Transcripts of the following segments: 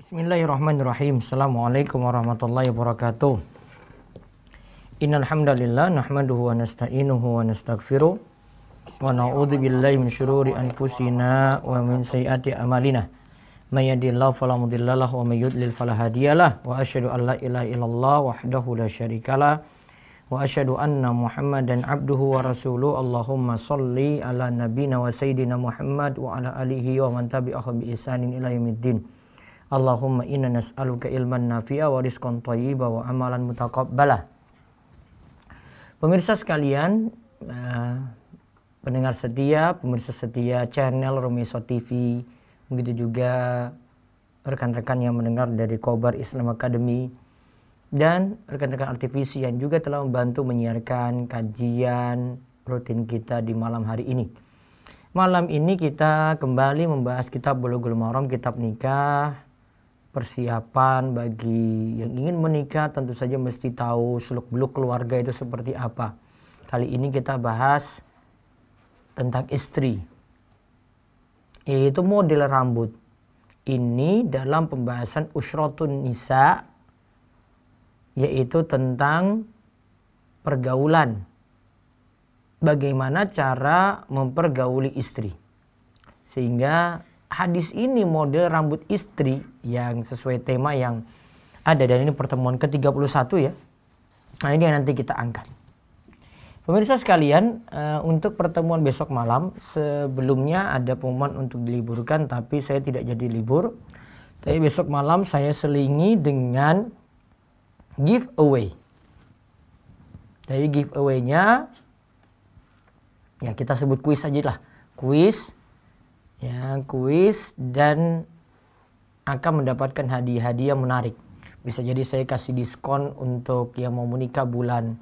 Bismillahirrahmanirrahim. Assalamualaikum warahmatullahi wabarakatuh. Innal hamdalillah nahmaduhu wa nasta'inuhu wa nastaghfiruh wa na'udzu billahi min syururi anfusina wa min sayyiati a'malina. May yahdihillahu fala mudhillalah wa may yudlil fala hadiyalah wa asyhadu an la ilaha illallah wahdahu la syarikalah wa asyhadu anna Muhammadan abduhu wa rasuluh. Allahumma shalli ala nabiyyina wa sayyidina Muhammad wa ala alihi wa man tabi'ahu bi ihsanin ila yaumiddin. Allahumma inna nas'aluka ilman nafi'a wa rizqan thayyiba wa amalan mutaqabbala. Pemirsa sekalian, uh, pendengar setia, pemirsa setia channel Romiso TV, begitu juga rekan-rekan yang mendengar dari Kobar Islam Academy dan rekan-rekan aktivisi yang juga telah membantu menyiarkan kajian rutin kita di malam hari ini. Malam ini kita kembali membahas kitab Bulughul Maram, kitab nikah persiapan bagi yang ingin menikah tentu saja mesti tahu seluk-beluk keluarga itu seperti apa. Kali ini kita bahas tentang istri. Yaitu model rambut. Ini dalam pembahasan Usrotun Nisa yaitu tentang pergaulan. Bagaimana cara mempergauli istri. Sehingga hadis ini model rambut istri yang sesuai tema yang ada dan ini pertemuan ke-31 ya. Nah, ini yang nanti kita angkat. Pemirsa sekalian, uh, untuk pertemuan besok malam sebelumnya ada pengumuman untuk diliburkan tapi saya tidak jadi libur. Tapi besok malam saya selingi dengan giveaway. Jadi giveaway-nya ya kita sebut kuis aja lah. Kuis ya kuis dan akan mendapatkan hadiah-hadiah menarik. Bisa jadi saya kasih diskon untuk yang mau menikah bulan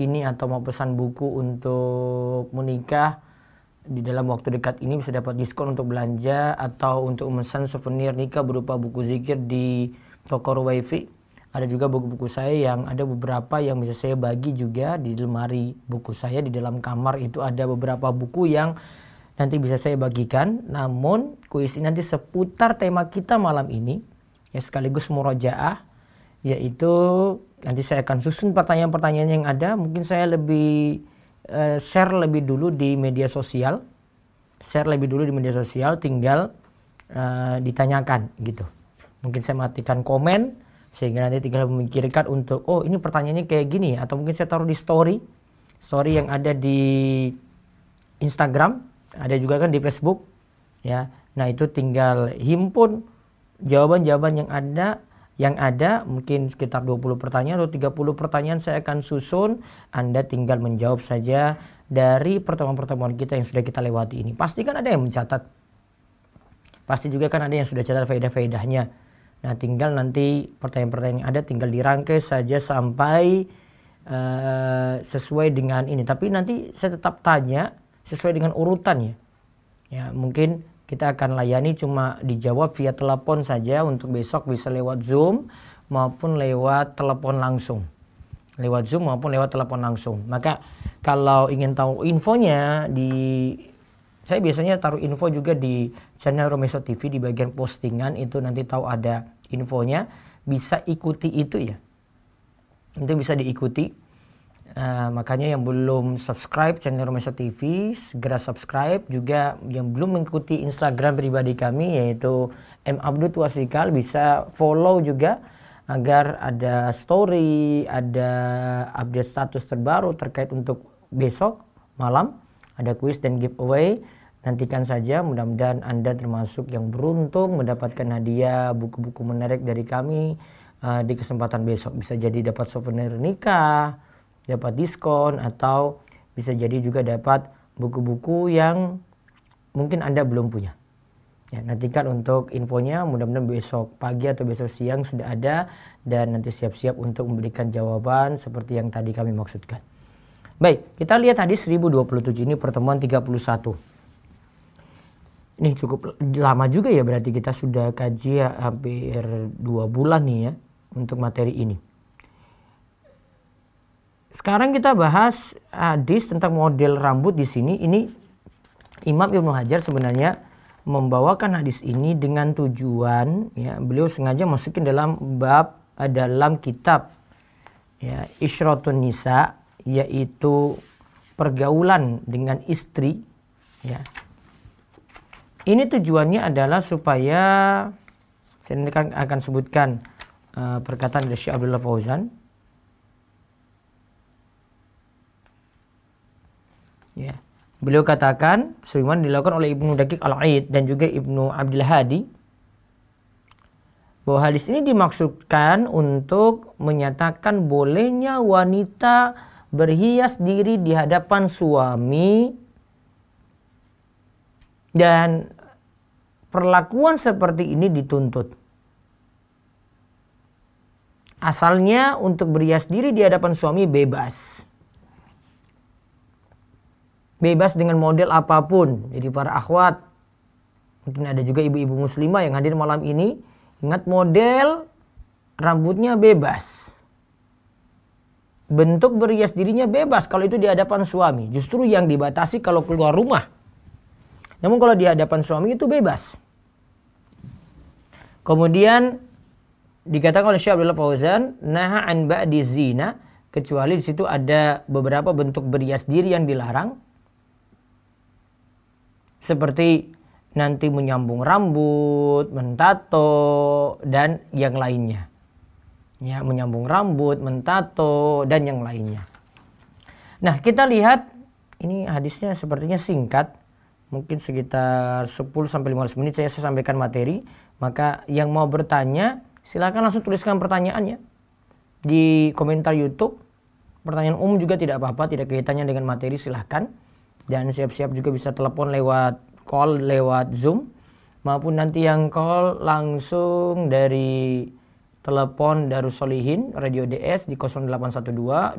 ini atau mau pesan buku untuk menikah di dalam waktu dekat ini bisa dapat diskon untuk belanja atau untuk memesan souvenir nikah berupa buku zikir di toko wifi. Ada juga buku-buku saya yang ada beberapa yang bisa saya bagi juga di lemari buku saya di dalam kamar itu ada beberapa buku yang nanti bisa saya bagikan. Namun kuis ini nanti seputar tema kita malam ini ya sekaligus murojaah yaitu nanti saya akan susun pertanyaan-pertanyaan yang ada. Mungkin saya lebih uh, share lebih dulu di media sosial. Share lebih dulu di media sosial tinggal uh, ditanyakan gitu. Mungkin saya matikan komen sehingga nanti tinggal memikirkan untuk oh ini pertanyaannya kayak gini ya, atau mungkin saya taruh di story story yang ada di Instagram ada juga kan di Facebook ya nah itu tinggal himpun jawaban-jawaban yang ada yang ada mungkin sekitar 20 pertanyaan atau 30 pertanyaan saya akan susun Anda tinggal menjawab saja dari pertemuan-pertemuan kita yang sudah kita lewati ini Pasti kan ada yang mencatat pasti juga kan ada yang sudah catat faedah-faedahnya nah tinggal nanti pertanyaan-pertanyaan yang ada tinggal dirangkai saja sampai uh, sesuai dengan ini tapi nanti saya tetap tanya sesuai dengan urutannya. Ya, mungkin kita akan layani cuma dijawab via telepon saja untuk besok bisa lewat Zoom maupun lewat telepon langsung. Lewat Zoom maupun lewat telepon langsung. Maka kalau ingin tahu infonya di saya biasanya taruh info juga di channel Romeso TV di bagian postingan itu nanti tahu ada infonya bisa ikuti itu ya. Nanti bisa diikuti Eh, makanya yang belum subscribe channel Romeso TV segera subscribe juga yang belum mengikuti Instagram pribadi kami yaitu M Abdul Wasikal bisa follow juga agar ada story, ada update status terbaru terkait untuk besok malam ada kuis dan giveaway. Nantikan saja mudah-mudahan Anda termasuk yang beruntung mendapatkan hadiah buku-buku menarik dari kami uh, di kesempatan besok bisa jadi dapat souvenir nikah dapat diskon atau bisa jadi juga dapat buku-buku yang mungkin Anda belum punya. Ya, nantikan untuk infonya mudah-mudahan besok pagi atau besok siang sudah ada dan nanti siap-siap untuk memberikan jawaban seperti yang tadi kami maksudkan. Baik, kita lihat tadi 1027 ini pertemuan 31. Ini cukup lama juga ya berarti kita sudah kaji ya, hampir dua bulan nih ya untuk materi ini. Sekarang kita bahas hadis tentang model rambut di sini. Ini Imam Ibnu Hajar sebenarnya membawakan hadis ini dengan tujuan ya beliau sengaja masukin dalam bab eh, dalam kitab ya Isyratun Nisa yaitu pergaulan dengan istri ya. Ini tujuannya adalah supaya saya akan, akan sebutkan uh, perkataan dari Syekh Abdullah Fauzan Ya. Beliau katakan sebagaimana dilakukan oleh Ibnu Dakik Al-Aid dan juga Ibnu Abdul Hadi bahwa hadis ini dimaksudkan untuk menyatakan bolehnya wanita berhias diri di hadapan suami dan perlakuan seperti ini dituntut. Asalnya untuk berhias diri di hadapan suami bebas bebas dengan model apapun. Jadi para akhwat, mungkin ada juga ibu-ibu muslimah yang hadir malam ini, ingat model rambutnya bebas. Bentuk berhias dirinya bebas kalau itu di hadapan suami. Justru yang dibatasi kalau keluar rumah. Namun kalau di hadapan suami itu bebas. Kemudian dikatakan oleh Syekh Abdullah Fauzan, naha an ba'di zina, kecuali di situ ada beberapa bentuk berhias diri yang dilarang seperti nanti menyambung rambut, mentato dan yang lainnya. Ya, menyambung rambut, mentato dan yang lainnya. Nah, kita lihat ini hadisnya sepertinya singkat. Mungkin sekitar 10 sampai 15 menit saya, saya sampaikan materi. Maka yang mau bertanya silakan langsung tuliskan pertanyaannya di komentar YouTube. Pertanyaan umum juga tidak apa-apa, tidak kaitannya dengan materi silahkan dan siap-siap juga bisa telepon lewat call lewat Zoom maupun nanti yang call langsung dari telepon Darussolihin Radio DS di 0812 281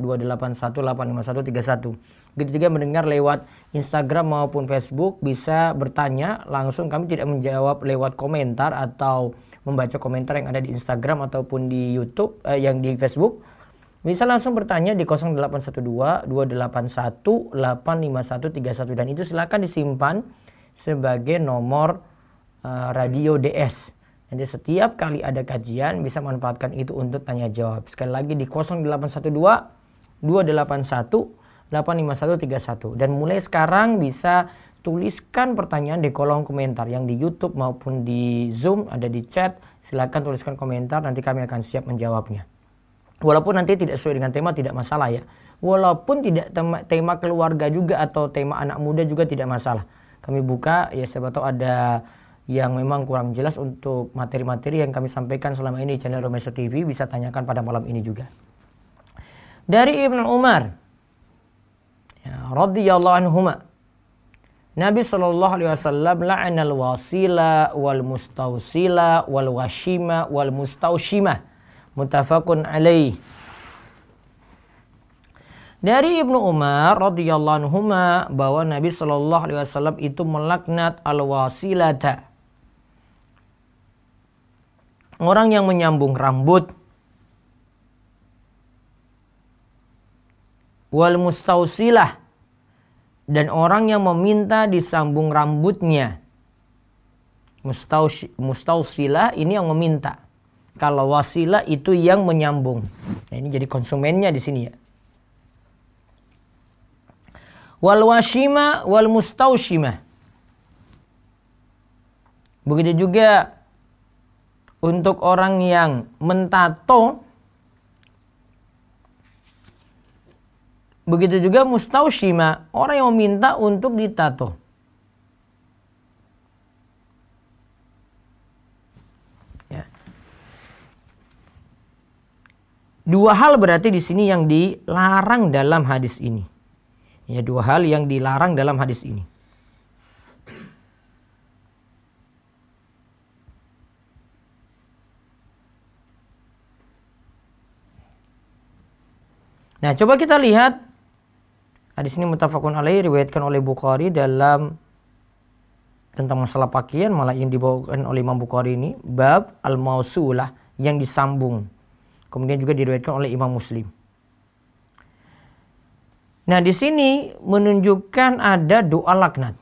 Begitu juga mendengar lewat Instagram maupun Facebook bisa bertanya langsung kami tidak menjawab lewat komentar atau membaca komentar yang ada di Instagram ataupun di YouTube eh, yang di Facebook bisa langsung bertanya di 0812 281 85131 dan itu silakan disimpan sebagai nomor uh, radio DS. Jadi setiap kali ada kajian bisa manfaatkan itu untuk tanya jawab. Sekali lagi di 0812 281 85131 dan mulai sekarang bisa tuliskan pertanyaan di kolom komentar yang di YouTube maupun di Zoom ada di chat. Silakan tuliskan komentar nanti kami akan siap menjawabnya walaupun nanti tidak sesuai dengan tema tidak masalah ya walaupun tidak tema, tema keluarga juga atau tema anak muda juga tidak masalah kami buka ya siapa tahu ada yang memang kurang jelas untuk materi-materi yang kami sampaikan selama ini di channel Romeso TV bisa tanyakan pada malam ini juga dari Ibnu Umar ya, radhiyallahu anhuma Nabi Shallallahu Alaihi Wasallam la'anal wasila wal mustausila wal washima wal mustaushima Mutafakun alaih. Dari Ibnu Umar radhiyallahu anhu bahwa Nabi Shallallahu alaihi wasallam itu melaknat al-wasilata. Orang yang menyambung rambut wal mustausilah dan orang yang meminta disambung rambutnya. Mustausilah ini yang meminta. Kalau wasilah itu yang menyambung. Nah, ini jadi konsumennya di sini ya. Wal washima wal mustaushima. Begitu juga untuk orang yang mentato Begitu juga mustaushima, orang yang meminta untuk ditato. Dua hal berarti di sini yang dilarang dalam hadis ini. Ya, dua hal yang dilarang dalam hadis ini. Nah, coba kita lihat hadis ini mutafakun alaih riwayatkan oleh Bukhari dalam tentang masalah pakaian malah yang dibawakan oleh Imam Bukhari ini bab al-mausulah yang disambung Kemudian juga diriwayatkan oleh Imam Muslim. Nah, di sini menunjukkan ada doa laknat.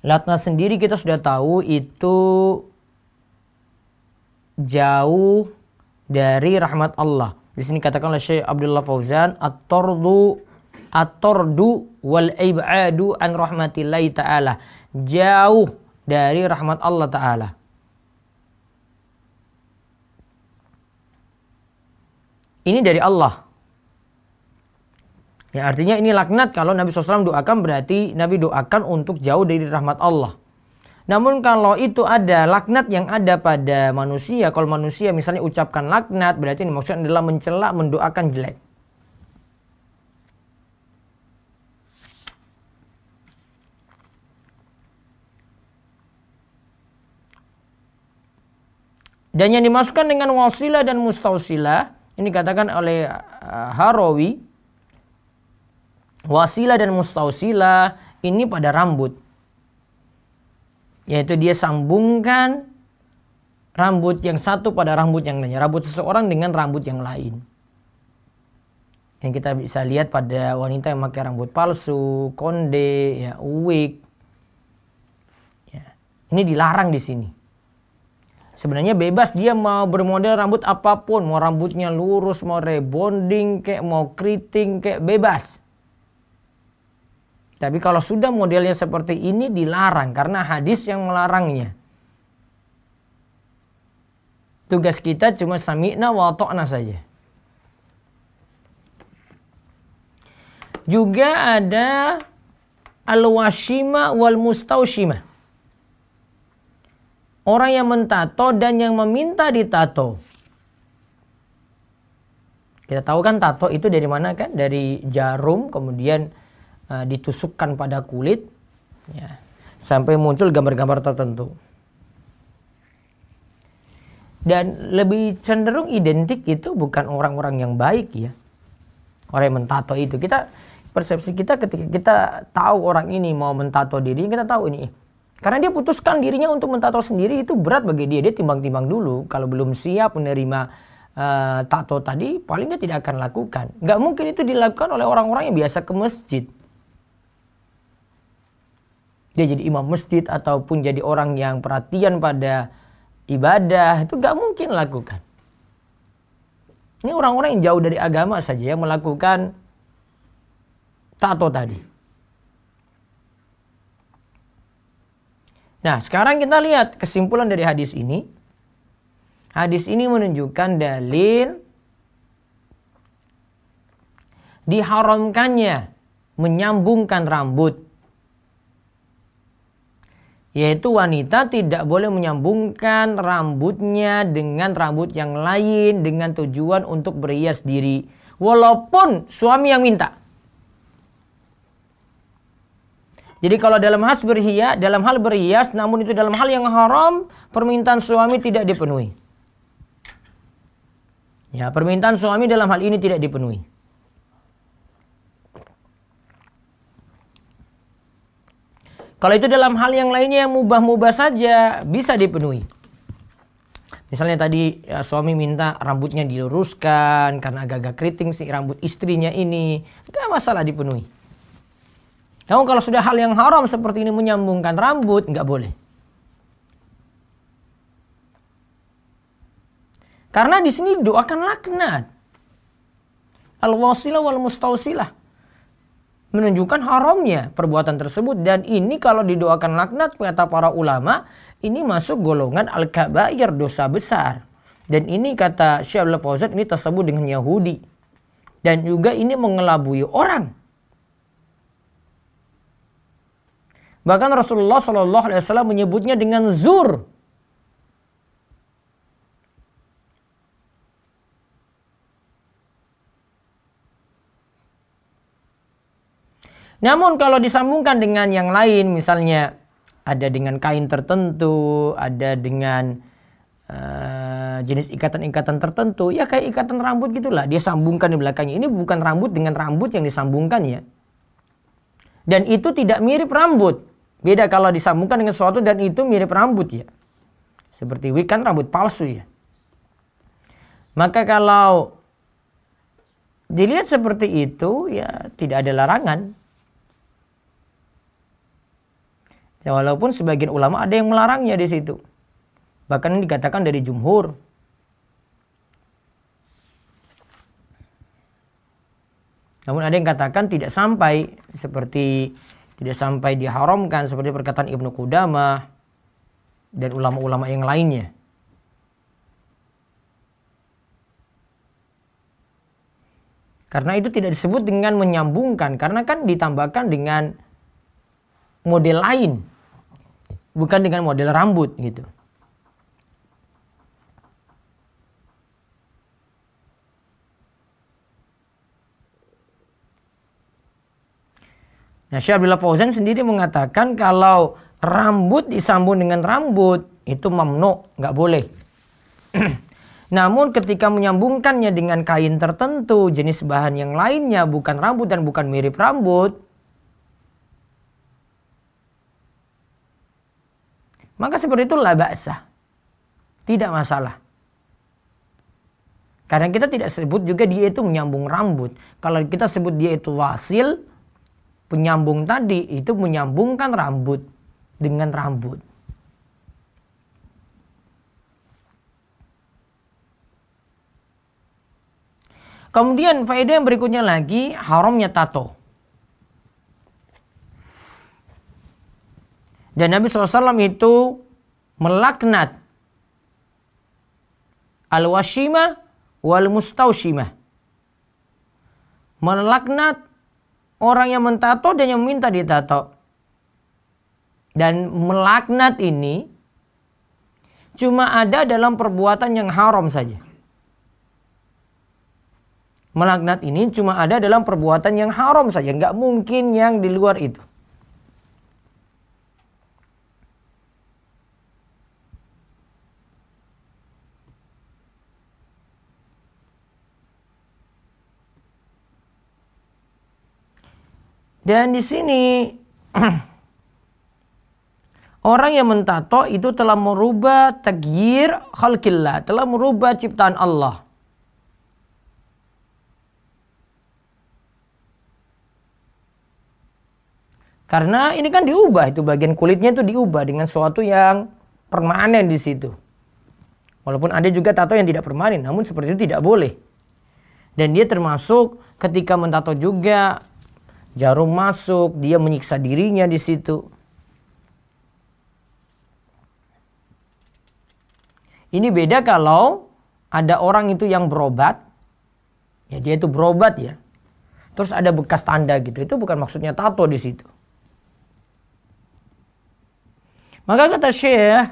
Laknat sendiri kita sudah tahu itu jauh dari rahmat Allah. Di sini katakanlah Syekh Abdullah Fauzan at-tardu at-tardu wal ibadu an rahmatillahi taala. Jauh dari rahmat Allah taala. ini dari Allah. Ya, artinya ini laknat kalau Nabi SAW doakan berarti Nabi doakan untuk jauh dari rahmat Allah. Namun kalau itu ada laknat yang ada pada manusia, kalau manusia misalnya ucapkan laknat, berarti ini maksudnya adalah mencela, mendoakan jelek. Dan yang dimasukkan dengan wasilah dan mustausilah ini dikatakan oleh uh, Harawi wasilah dan mustausila ini pada rambut. Yaitu dia sambungkan rambut yang satu pada rambut yang lainnya, rambut seseorang dengan rambut yang lain. Yang kita bisa lihat pada wanita yang pakai rambut palsu, konde, ya, wig. Ya. Ini dilarang di sini. Sebenarnya bebas dia mau bermodel rambut apapun, mau rambutnya lurus, mau rebonding kayak mau keriting kayak bebas. Tapi kalau sudah modelnya seperti ini dilarang karena hadis yang melarangnya. Tugas kita cuma sami'na wa ta'na saja. Juga ada al-washima wal mustaushima orang yang mentato dan yang meminta ditato. Kita tahu kan tato itu dari mana kan? Dari jarum kemudian uh, ditusukkan pada kulit ya, sampai muncul gambar-gambar tertentu. Dan lebih cenderung identik itu bukan orang-orang yang baik ya. Orang yang mentato itu. Kita persepsi kita ketika kita tahu orang ini mau mentato diri, kita tahu ini eh, karena dia putuskan dirinya untuk mentato sendiri itu berat bagi dia. Dia timbang-timbang dulu. Kalau belum siap menerima uh, tato tadi, paling dia tidak akan lakukan. Nggak mungkin itu dilakukan oleh orang-orang yang biasa ke masjid. Dia jadi imam masjid ataupun jadi orang yang perhatian pada ibadah. Itu nggak mungkin lakukan. Ini orang-orang yang jauh dari agama saja yang melakukan tato tadi. Nah, sekarang kita lihat kesimpulan dari hadis ini. Hadis ini menunjukkan dalil diharamkannya menyambungkan rambut. Yaitu wanita tidak boleh menyambungkan rambutnya dengan rambut yang lain dengan tujuan untuk berhias diri. Walaupun suami yang minta. Jadi kalau dalam hal berhias, dalam hal berhias namun itu dalam hal yang haram, permintaan suami tidak dipenuhi. Ya, permintaan suami dalam hal ini tidak dipenuhi. Kalau itu dalam hal yang lainnya yang mubah-mubah saja bisa dipenuhi. Misalnya tadi ya, suami minta rambutnya diluruskan karena agak-agak keriting si rambut istrinya ini, gak masalah dipenuhi. Namun kalau sudah hal yang haram seperti ini menyambungkan rambut, nggak boleh. Karena di sini doakan laknat. Al-wasilah wal mustausilah. Menunjukkan haramnya perbuatan tersebut. Dan ini kalau didoakan laknat, kata para ulama, ini masuk golongan al-kabair, dosa besar. Dan ini kata Syaikhul Fauzan, ini tersebut dengan Yahudi. Dan juga ini mengelabui orang Bahkan Rasulullah Shallallahu Alaihi Wasallam menyebutnya dengan zur. Namun kalau disambungkan dengan yang lain, misalnya ada dengan kain tertentu, ada dengan uh, jenis ikatan-ikatan tertentu, ya kayak ikatan rambut gitulah. Dia sambungkan di belakangnya. Ini bukan rambut dengan rambut yang disambungkan ya. Dan itu tidak mirip rambut. Beda kalau disambungkan dengan sesuatu dan itu mirip rambut ya. Seperti wig kan rambut palsu ya. Maka kalau dilihat seperti itu ya tidak ada larangan. Walaupun sebagian ulama ada yang melarangnya di situ. Bahkan dikatakan dari jumhur. Namun ada yang katakan tidak sampai seperti tidak sampai diharamkan seperti perkataan Ibnu Qudamah dan ulama-ulama yang lainnya. Karena itu tidak disebut dengan menyambungkan karena kan ditambahkan dengan model lain bukan dengan model rambut gitu. Nah, Abdullah Fauzan sendiri mengatakan kalau rambut disambung dengan rambut itu mamno, nggak boleh. Namun ketika menyambungkannya dengan kain tertentu, jenis bahan yang lainnya bukan rambut dan bukan mirip rambut, maka seperti itu bahasa, Tidak masalah. Karena kita tidak sebut juga dia itu menyambung rambut. Kalau kita sebut dia itu wasil, penyambung tadi itu menyambungkan rambut dengan rambut. Kemudian faedah yang berikutnya lagi haramnya tato. Dan Nabi SAW itu melaknat al-washimah wal-mustawshimah. Melaknat orang yang mentato dan yang minta ditato. Dan melaknat ini cuma ada dalam perbuatan yang haram saja. Melaknat ini cuma ada dalam perbuatan yang haram saja, nggak mungkin yang di luar itu. Dan di sini orang yang mentato itu telah merubah tagyir khalqillah, telah merubah ciptaan Allah. Karena ini kan diubah itu bagian kulitnya itu diubah dengan suatu yang permanen di situ. Walaupun ada juga tato yang tidak permanen, namun seperti itu tidak boleh. Dan dia termasuk ketika mentato juga Jarum masuk, dia menyiksa dirinya di situ. Ini beda kalau ada orang itu yang berobat, ya dia itu berobat ya. Terus ada bekas tanda gitu, itu bukan maksudnya tato di situ. Maka kata Syekh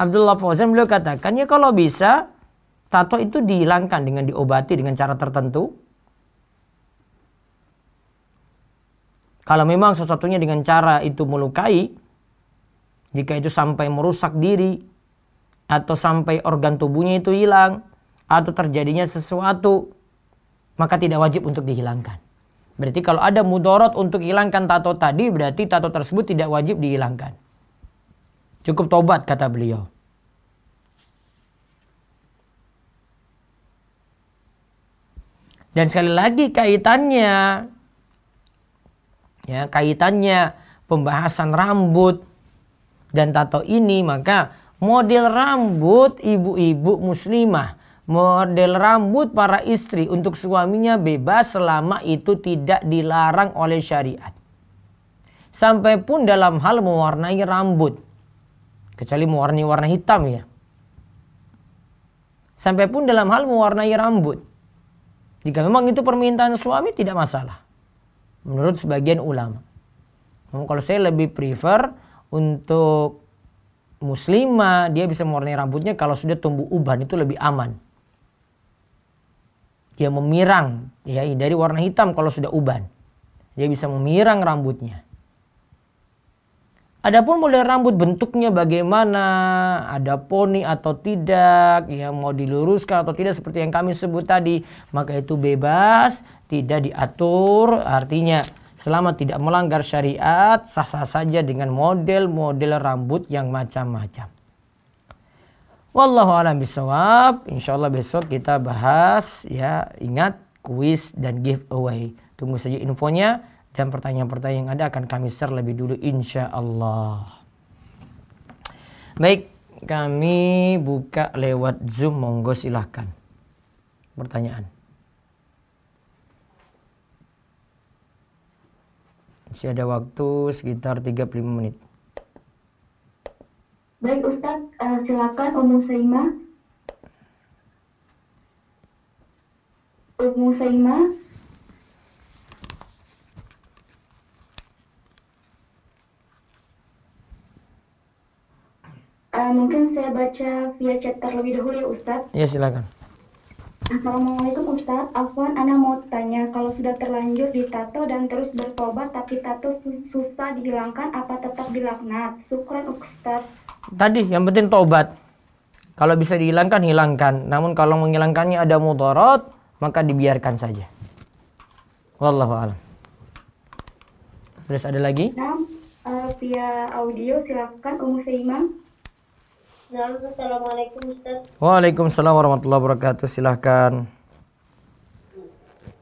Abdullah Fauzan beliau katakan ya kalau bisa tato itu dihilangkan dengan diobati dengan cara tertentu Kalau memang sesuatunya dengan cara itu melukai, jika itu sampai merusak diri, atau sampai organ tubuhnya itu hilang, atau terjadinya sesuatu, maka tidak wajib untuk dihilangkan. Berarti kalau ada mudorot untuk hilangkan tato tadi, berarti tato tersebut tidak wajib dihilangkan. Cukup tobat, kata beliau. Dan sekali lagi kaitannya ya kaitannya pembahasan rambut dan tato ini maka model rambut ibu-ibu muslimah model rambut para istri untuk suaminya bebas selama itu tidak dilarang oleh syariat sampai pun dalam hal mewarnai rambut kecuali mewarnai warna hitam ya sampai pun dalam hal mewarnai rambut jika memang itu permintaan suami tidak masalah menurut sebagian ulama. kalau saya lebih prefer untuk muslimah dia bisa mewarnai rambutnya kalau sudah tumbuh uban itu lebih aman. Dia memirang ya dari warna hitam kalau sudah uban. Dia bisa memirang rambutnya. Adapun model rambut bentuknya bagaimana, ada poni atau tidak, ya mau diluruskan atau tidak seperti yang kami sebut tadi, maka itu bebas tidak diatur artinya selama tidak melanggar syariat sah-sah saja dengan model-model rambut yang macam-macam. Wallahu alam insya Insyaallah besok kita bahas ya ingat kuis dan giveaway. Tunggu saja infonya dan pertanyaan-pertanyaan yang ada akan kami share lebih dulu insyaallah. Baik, kami buka lewat Zoom monggo silahkan. Pertanyaan. Masih ada waktu sekitar 35 menit. Baik Ustadz, uh, eh, silakan Umum Saima. Umum Saima. Uh, eh, mungkin saya baca via chat terlebih dahulu ya Ustadz. Ya silakan. Assalamualaikum Ustaz, Afwan Ana mau tanya kalau sudah terlanjur ditato dan terus bertobat tapi tato susah dihilangkan apa tetap dilaknat? Syukran Ustaz. Tadi yang penting tobat. Kalau bisa dihilangkan hilangkan, namun kalau menghilangkannya ada mudarat maka dibiarkan saja. Wallahu Terus ada lagi? Nah, uh, via audio silakan Umu Seiman. Assalamualaikum Ustaz. Waalaikumsalam warahmatullahi wabarakatuh. Silahkan.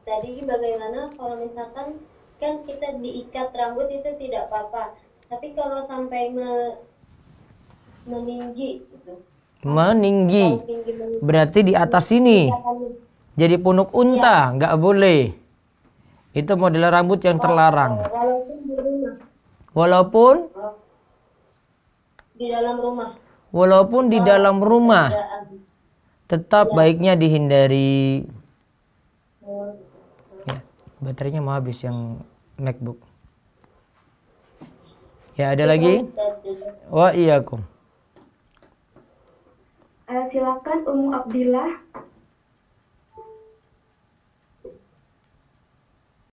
Tadi bagaimana kalau misalkan kan kita diikat rambut itu tidak apa-apa. Tapi kalau sampai me meninggi gitu. Meninggi. meninggi. Berarti di atas sini. Iya, iya, iya. Jadi punuk unta, nggak ya. boleh. Itu model rambut yang terlarang. Walaupun di rumah. Walaupun di dalam rumah walaupun di dalam rumah tetap ya. baiknya dihindari gitu. ya, baterainya mau habis yang MacBook ya ada lagi wah oh, iya uh, silakan Umu Abdillah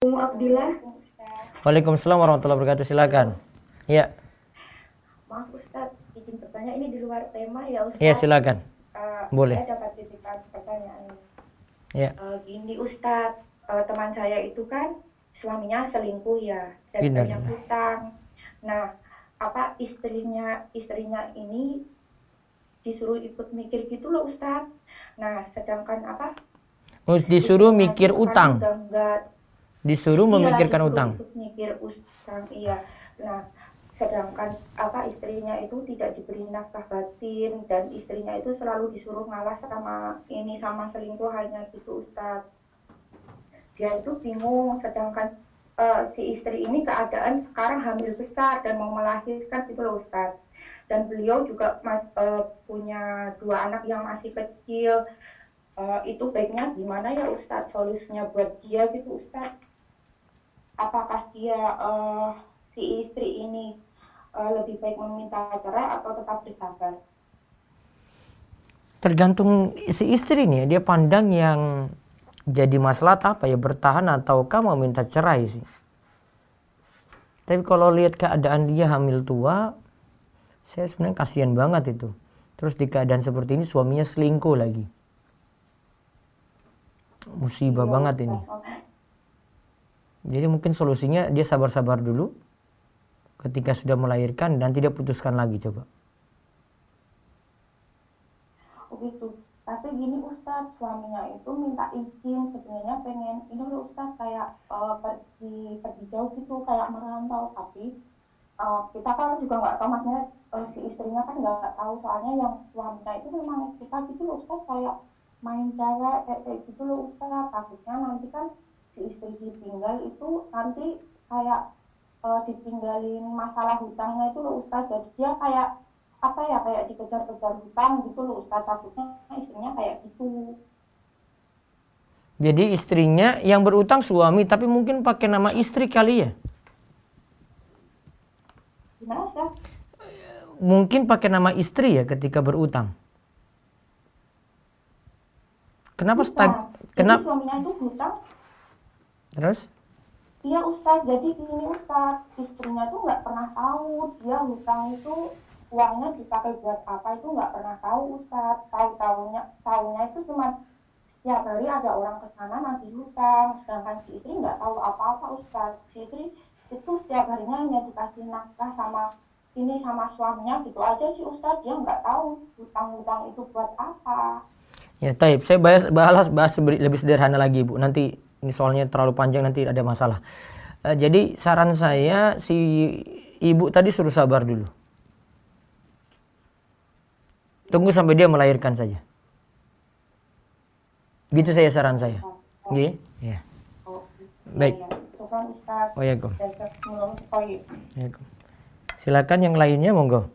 Umu Abdillah Waalaikumsalam warahmatullahi wabarakatuh silakan ya Maaf Ustaz bertanya ini di luar tema ya Ustaz. Iya, silakan. Uh, Boleh. Saya dapat titipan pertanyaan. Ya. Uh, gini Ustaz, uh, eh, teman saya itu kan suaminya selingkuh ya dan Benar. banyak hutang. Nah, apa istrinya istrinya ini disuruh ikut mikir gitu loh Ustaz. Nah, sedangkan apa? Oh, disuruh mikir utang. Enggak, enggak. Disuruh iya, memikirkan disuruh utang. Mikir utang, iya. Nah, sedangkan apa istrinya itu tidak diberi nafkah batin dan istrinya itu selalu disuruh ngalah sama ini sama selingkuh hanya gitu Ustadz dia itu bingung sedangkan uh, si istri ini keadaan sekarang hamil besar dan mau melahirkan gitu loh Ustadz dan beliau juga mas uh, punya dua anak yang masih kecil uh, itu baiknya gimana ya Ustadz solusinya buat dia gitu Ustadz apakah dia uh, si istri ini Eh, lebih baik meminta cerai atau tetap bersabar? Tergantung si istri nih, ya, dia pandang yang jadi masalah apa ya bertahan ataukah minta cerai sih. Tapi kalau lihat keadaan dia hamil tua, saya sebenarnya kasihan banget itu. Terus di keadaan seperti ini suaminya selingkuh lagi. Musibah ya, banget ini. Iya. Jadi mungkin solusinya dia sabar-sabar dulu, ketika sudah melahirkan dan tidak putuskan lagi coba? Begitu. Tapi gini Ustadz, suaminya itu minta izin sebenarnya pengen ini loh Ustadz kayak uh, pergi pergi jauh gitu kayak merantau tapi uh, kita kan juga nggak tahu maksudnya uh, si istrinya kan nggak tahu soalnya yang suaminya itu memang suka gitu loh Ustadz kayak main cewek kayak, kayak gitu loh Ustadz takutnya nanti kan si istri ditinggal itu nanti kayak uh, ditinggalin masalah hutangnya itu loh Ustaz jadi dia kayak apa ya kayak dikejar-kejar hutang gitu loh Ustaz takutnya istrinya kayak gitu jadi istrinya yang berutang suami tapi mungkin pakai nama istri kali ya gimana Ustaz mungkin pakai nama istri ya ketika berutang Kenapa stag? Kenapa? Suaminya itu hutang. Terus? iya Ustadz jadi gini Ustadz istrinya tuh nggak pernah tahu dia hutang itu uangnya dipakai buat apa itu nggak pernah tahu Ustadz tahu tahunya tahunya itu cuma setiap hari ada orang ke sana nanti hutang sedangkan si istri nggak tahu apa-apa Ustadz si istri itu setiap harinya hanya dikasih nafkah sama ini sama suaminya gitu aja sih Ustadz dia nggak tahu hutang-hutang itu buat apa Ya, taib. Saya bahas, bahas, bahas lebih sederhana lagi, Bu. Nanti ini soalnya terlalu panjang nanti ada masalah. Uh, jadi saran saya si ibu tadi suruh sabar dulu. Tunggu sampai dia melahirkan saja. Gitu saya saran saya. Oh, oh. Iya. Yeah. Oh, iya. Baik. Waalaikumsalam. Waalaikumsalam. Silakan yang lainnya monggo.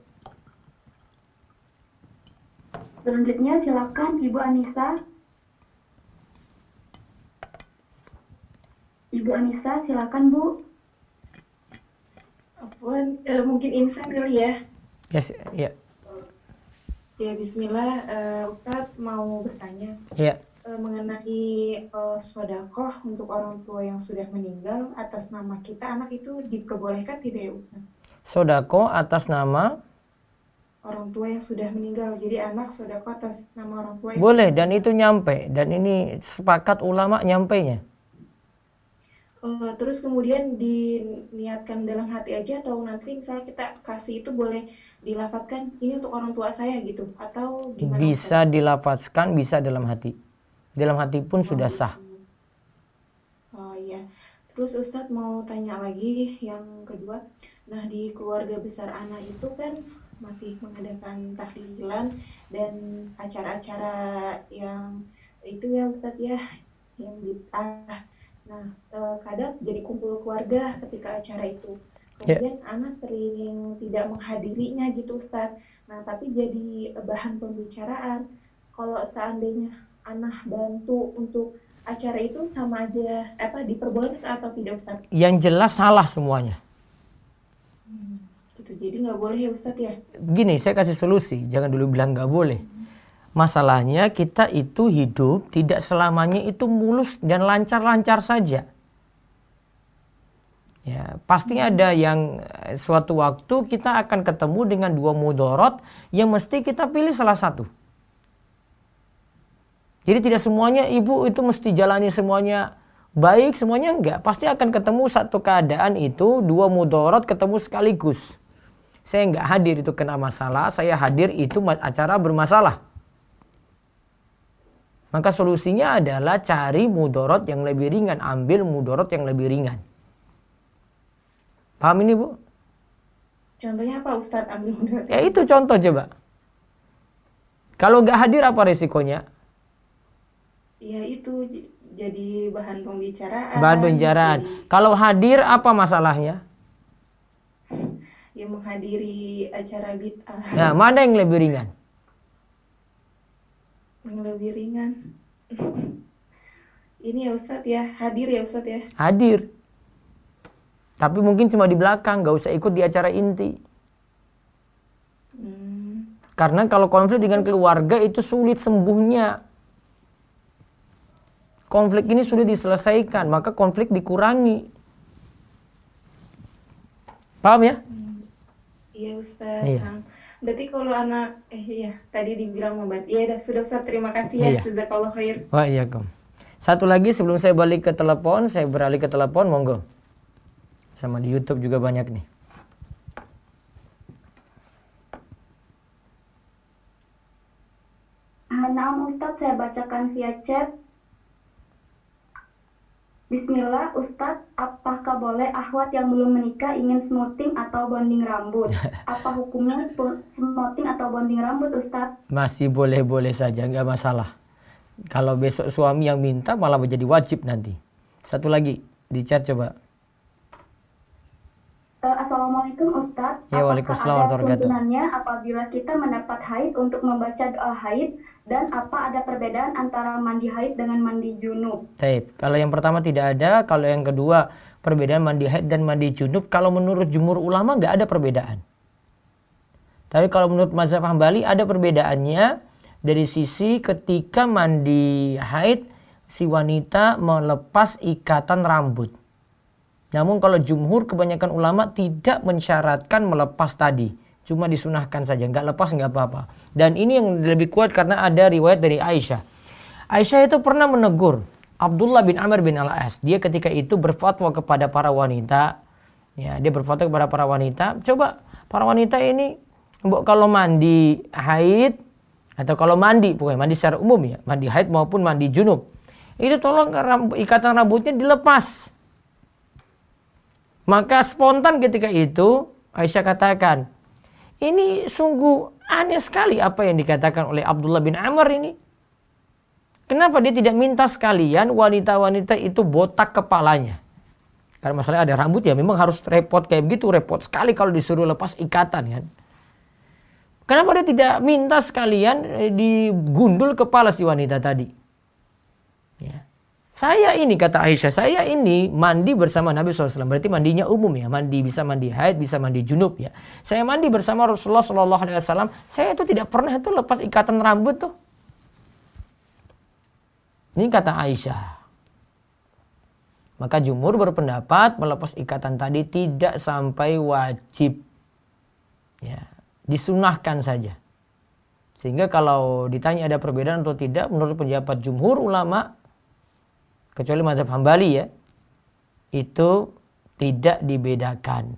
Selanjutnya silakan Ibu Anissa. Ibu Anissa, silakan Bu. Apaan, eh, mungkin insan kali ya? Yes, ya. Yeah. Ya, Bismillah, uh, Ustadz mau bertanya. Iya. Yeah. Uh, mengenai uh, sodakoh untuk orang tua yang sudah meninggal atas nama kita anak itu diperbolehkan tidak ya Ustadz? Sodako atas nama orang tua yang sudah meninggal. Jadi anak sodako atas nama orang tua. Yang Boleh sudah dan itu nyampe dan ini sepakat ulama nyampe nya uh, terus kemudian diniatkan dalam hati aja atau nanti misalnya kita kasih itu boleh dilafatkan ini untuk orang tua saya gitu atau gimana bisa dilafatkan bisa dalam hati dalam hati pun oh. sudah sah oh iya terus Ustadz mau tanya lagi yang kedua nah di keluarga besar anak itu kan masih mengadakan tahlilan dan acara-acara yang itu ya Ustadz ya yang bid'ah Nah, eh, kadang jadi kumpul keluarga ketika acara itu. Ya. Kemudian yeah. Ana sering tidak menghadirinya gitu ustadz Nah, tapi jadi bahan pembicaraan. Kalau seandainya anak bantu untuk acara itu sama aja apa diperbolehkan atau tidak ustadz Yang jelas salah semuanya. Hmm, gitu. Jadi nggak boleh ya Ustaz ya? Gini, saya kasih solusi. Jangan dulu bilang nggak boleh. Hmm Masalahnya kita itu hidup tidak selamanya itu mulus dan lancar-lancar saja. Ya, pasti ada yang eh, suatu waktu kita akan ketemu dengan dua mudorot yang mesti kita pilih salah satu. Jadi tidak semuanya ibu itu mesti jalani semuanya baik, semuanya enggak. Pasti akan ketemu satu keadaan itu dua mudorot ketemu sekaligus. Saya enggak hadir itu kena masalah, saya hadir itu acara bermasalah. Maka solusinya adalah cari mudorot yang lebih ringan, ambil mudorot yang lebih ringan. Paham ini Bu? Contohnya apa Ustadz ambil mudorot? Ya itu contoh coba. Kalau nggak hadir apa resikonya? Ya itu jadi bahan pembicaraan. Bahan pembicaraan. Jadi... Kalau hadir apa masalahnya? Ya menghadiri acara bid'ah. Nah, mana yang lebih ringan? yang lebih ringan. Ini ya Ustadz ya, hadir ya Ustadz ya. Hadir. Tapi mungkin cuma di belakang, gak usah ikut di acara inti. Hmm. Karena kalau konflik dengan keluarga itu sulit sembuhnya. Konflik ini sulit diselesaikan, maka konflik dikurangi. Paham ya? Hmm. Iya Ustadz. Iya berarti kalau anak eh iya tadi dibilang obat. Iya dah sudah Ustaz terima kasih ya. Iya. Jazakallah khair. Wah iya kom. Satu lagi sebelum saya balik ke telepon, saya beralih ke telepon monggo. Sama di YouTube juga banyak nih. Ah, nah, Ustadz saya bacakan via chat. Bismillah, Ustadz, apakah boleh ahwat yang belum menikah ingin smoothing atau bonding rambut? Apa hukumnya smoothing atau bonding rambut, Ustadz? Masih boleh-boleh saja, nggak masalah. Kalau besok suami yang minta malah menjadi wajib nanti. Satu lagi, di chat coba. Eh, Assalamualaikum Ustaz. Ya, Waalaikumsalam ada tuntunannya apabila kita mendapat haid untuk membaca doa eh, haid dan apa ada perbedaan antara mandi haid dengan mandi junub? Taip. kalau yang pertama tidak ada, kalau yang kedua perbedaan mandi haid dan mandi junub kalau menurut jumur ulama nggak ada perbedaan. Tapi kalau menurut mazhab Hambali ada perbedaannya dari sisi ketika mandi haid si wanita melepas ikatan rambut namun kalau jumhur kebanyakan ulama tidak mensyaratkan melepas tadi. Cuma disunahkan saja, nggak lepas nggak apa-apa. Dan ini yang lebih kuat karena ada riwayat dari Aisyah. Aisyah itu pernah menegur Abdullah bin Amr bin Al-As. Dia ketika itu berfatwa kepada para wanita. Ya, dia berfatwa kepada para wanita. Coba para wanita ini kalau mandi haid atau kalau mandi, pokoknya mandi secara umum ya, mandi haid maupun mandi junub. Itu tolong ikatan rambutnya dilepas maka spontan ketika itu Aisyah katakan, ini sungguh aneh sekali apa yang dikatakan oleh Abdullah bin Amr ini. Kenapa dia tidak minta sekalian wanita-wanita itu botak kepalanya? Karena masalahnya ada rambut ya memang harus repot kayak begitu repot sekali kalau disuruh lepas ikatan kan. Kenapa dia tidak minta sekalian eh, digundul kepala si wanita tadi? Saya ini kata Aisyah, saya ini mandi bersama Nabi SAW. Berarti mandinya umum ya, mandi bisa mandi haid, bisa mandi junub ya. Saya mandi bersama Rasulullah SAW. Saya itu tidak pernah itu lepas ikatan rambut tuh. Ini kata Aisyah. Maka jumhur berpendapat melepas ikatan tadi tidak sampai wajib. Ya, disunahkan saja. Sehingga kalau ditanya ada perbedaan atau tidak, menurut pendapat jumhur ulama, kecuali mazhab Hambali ya, itu tidak dibedakan.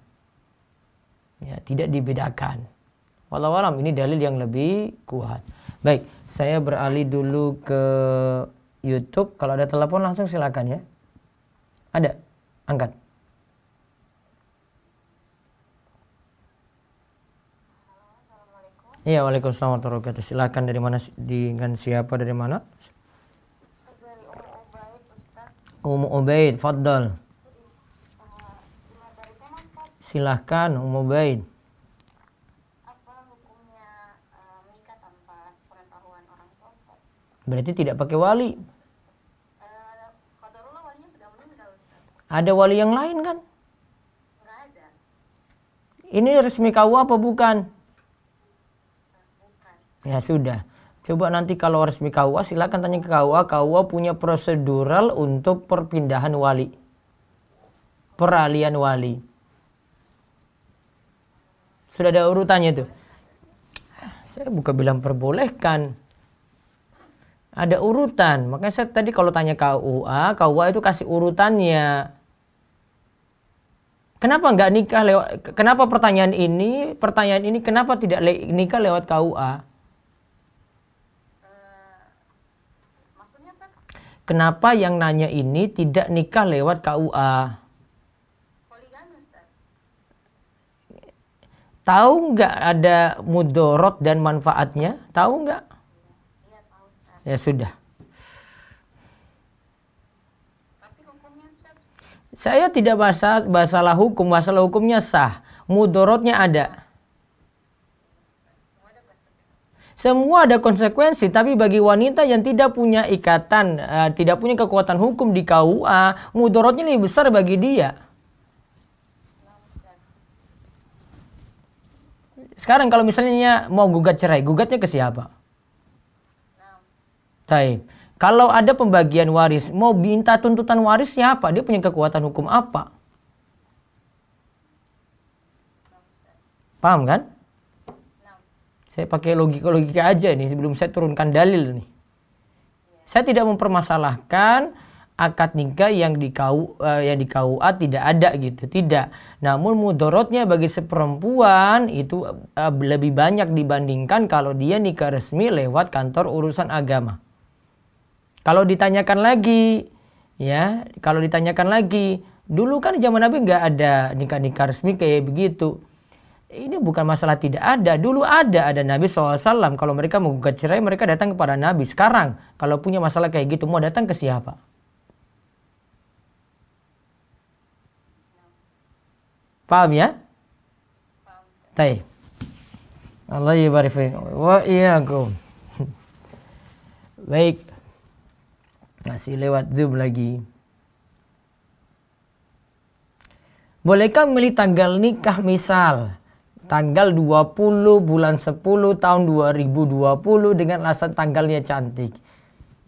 Ya, tidak dibedakan. Walau alam ini dalil yang lebih kuat. Baik, saya beralih dulu ke YouTube. Kalau ada telepon langsung silakan ya. Ada, angkat. Iya, waalaikumsalam warahmatullahi wabarakatuh. Silakan dari mana dengan siapa dari mana? Umu Ubaid, fadl Silahkan Umu Ubaid. Berarti tidak pakai wali. Ada wali yang lain kan? Ini resmi kau apa bukan? Ya sudah. Coba nanti kalau resmi KUA silahkan tanya ke KUA. KUA punya prosedural untuk perpindahan wali. Peralian wali. Sudah ada urutannya tuh. Saya bukan bilang perbolehkan. Ada urutan. Makanya saya tadi kalau tanya KUA, KUA itu kasih urutannya. Kenapa nggak nikah lewat? Kenapa pertanyaan ini? Pertanyaan ini kenapa tidak nikah lewat KUA? kenapa yang nanya ini tidak nikah lewat KUA? Tahu nggak ada mudorot dan manfaatnya? Tahu nggak? Iya, ya, sudah. Saya tidak bahasa, masalah hukum, masalah hukumnya sah. Mudorotnya ada. Semua ada konsekuensi, tapi bagi wanita yang tidak punya ikatan, uh, tidak punya kekuatan hukum di KUA, mudorotnya lebih besar bagi dia. Sekarang kalau misalnya mau gugat cerai, gugatnya ke siapa? Taib. Kalau ada pembagian waris, mau minta tuntutan waris siapa? Dia punya kekuatan hukum apa? Paham kan? Saya pakai logika-logika aja nih sebelum saya turunkan dalil nih. Saya tidak mempermasalahkan akad nikah yang di KU, uh, eh, yang di KUA tidak ada gitu, tidak. Namun mudorotnya bagi seperempuan itu eh, lebih banyak dibandingkan kalau dia nikah resmi lewat kantor urusan agama. Kalau ditanyakan lagi, ya, kalau ditanyakan lagi, dulu kan zaman Nabi nggak ada nikah-nikah resmi kayak begitu ini bukan masalah tidak ada. Dulu ada, ada Nabi SAW. Kalau mereka menggugat cerai, mereka datang kepada Nabi. Sekarang, kalau punya masalah kayak gitu, mau datang ke siapa? Paham ya? Teh, Allah yibarik ya Wa iyakum. Baik. Masih lewat Zoom lagi. Bolehkah memilih tanggal nikah misal? tanggal 20 bulan 10 tahun 2020 dengan alasan tanggalnya cantik.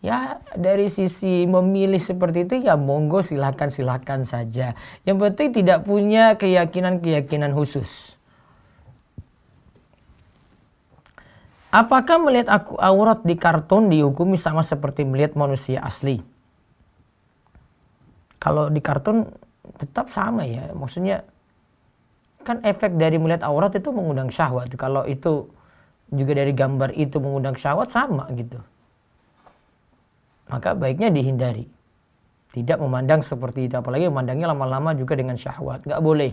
Ya dari sisi memilih seperti itu ya monggo silahkan silahkan saja. Yang penting tidak punya keyakinan-keyakinan khusus. Apakah melihat aku aurat di kartun dihukumi sama seperti melihat manusia asli? Kalau di kartun tetap sama ya, maksudnya kan efek dari melihat aurat itu mengundang syahwat. Kalau itu juga dari gambar itu mengundang syahwat sama gitu. Maka baiknya dihindari. Tidak memandang seperti itu. Apalagi memandangnya lama-lama juga dengan syahwat. Nggak boleh.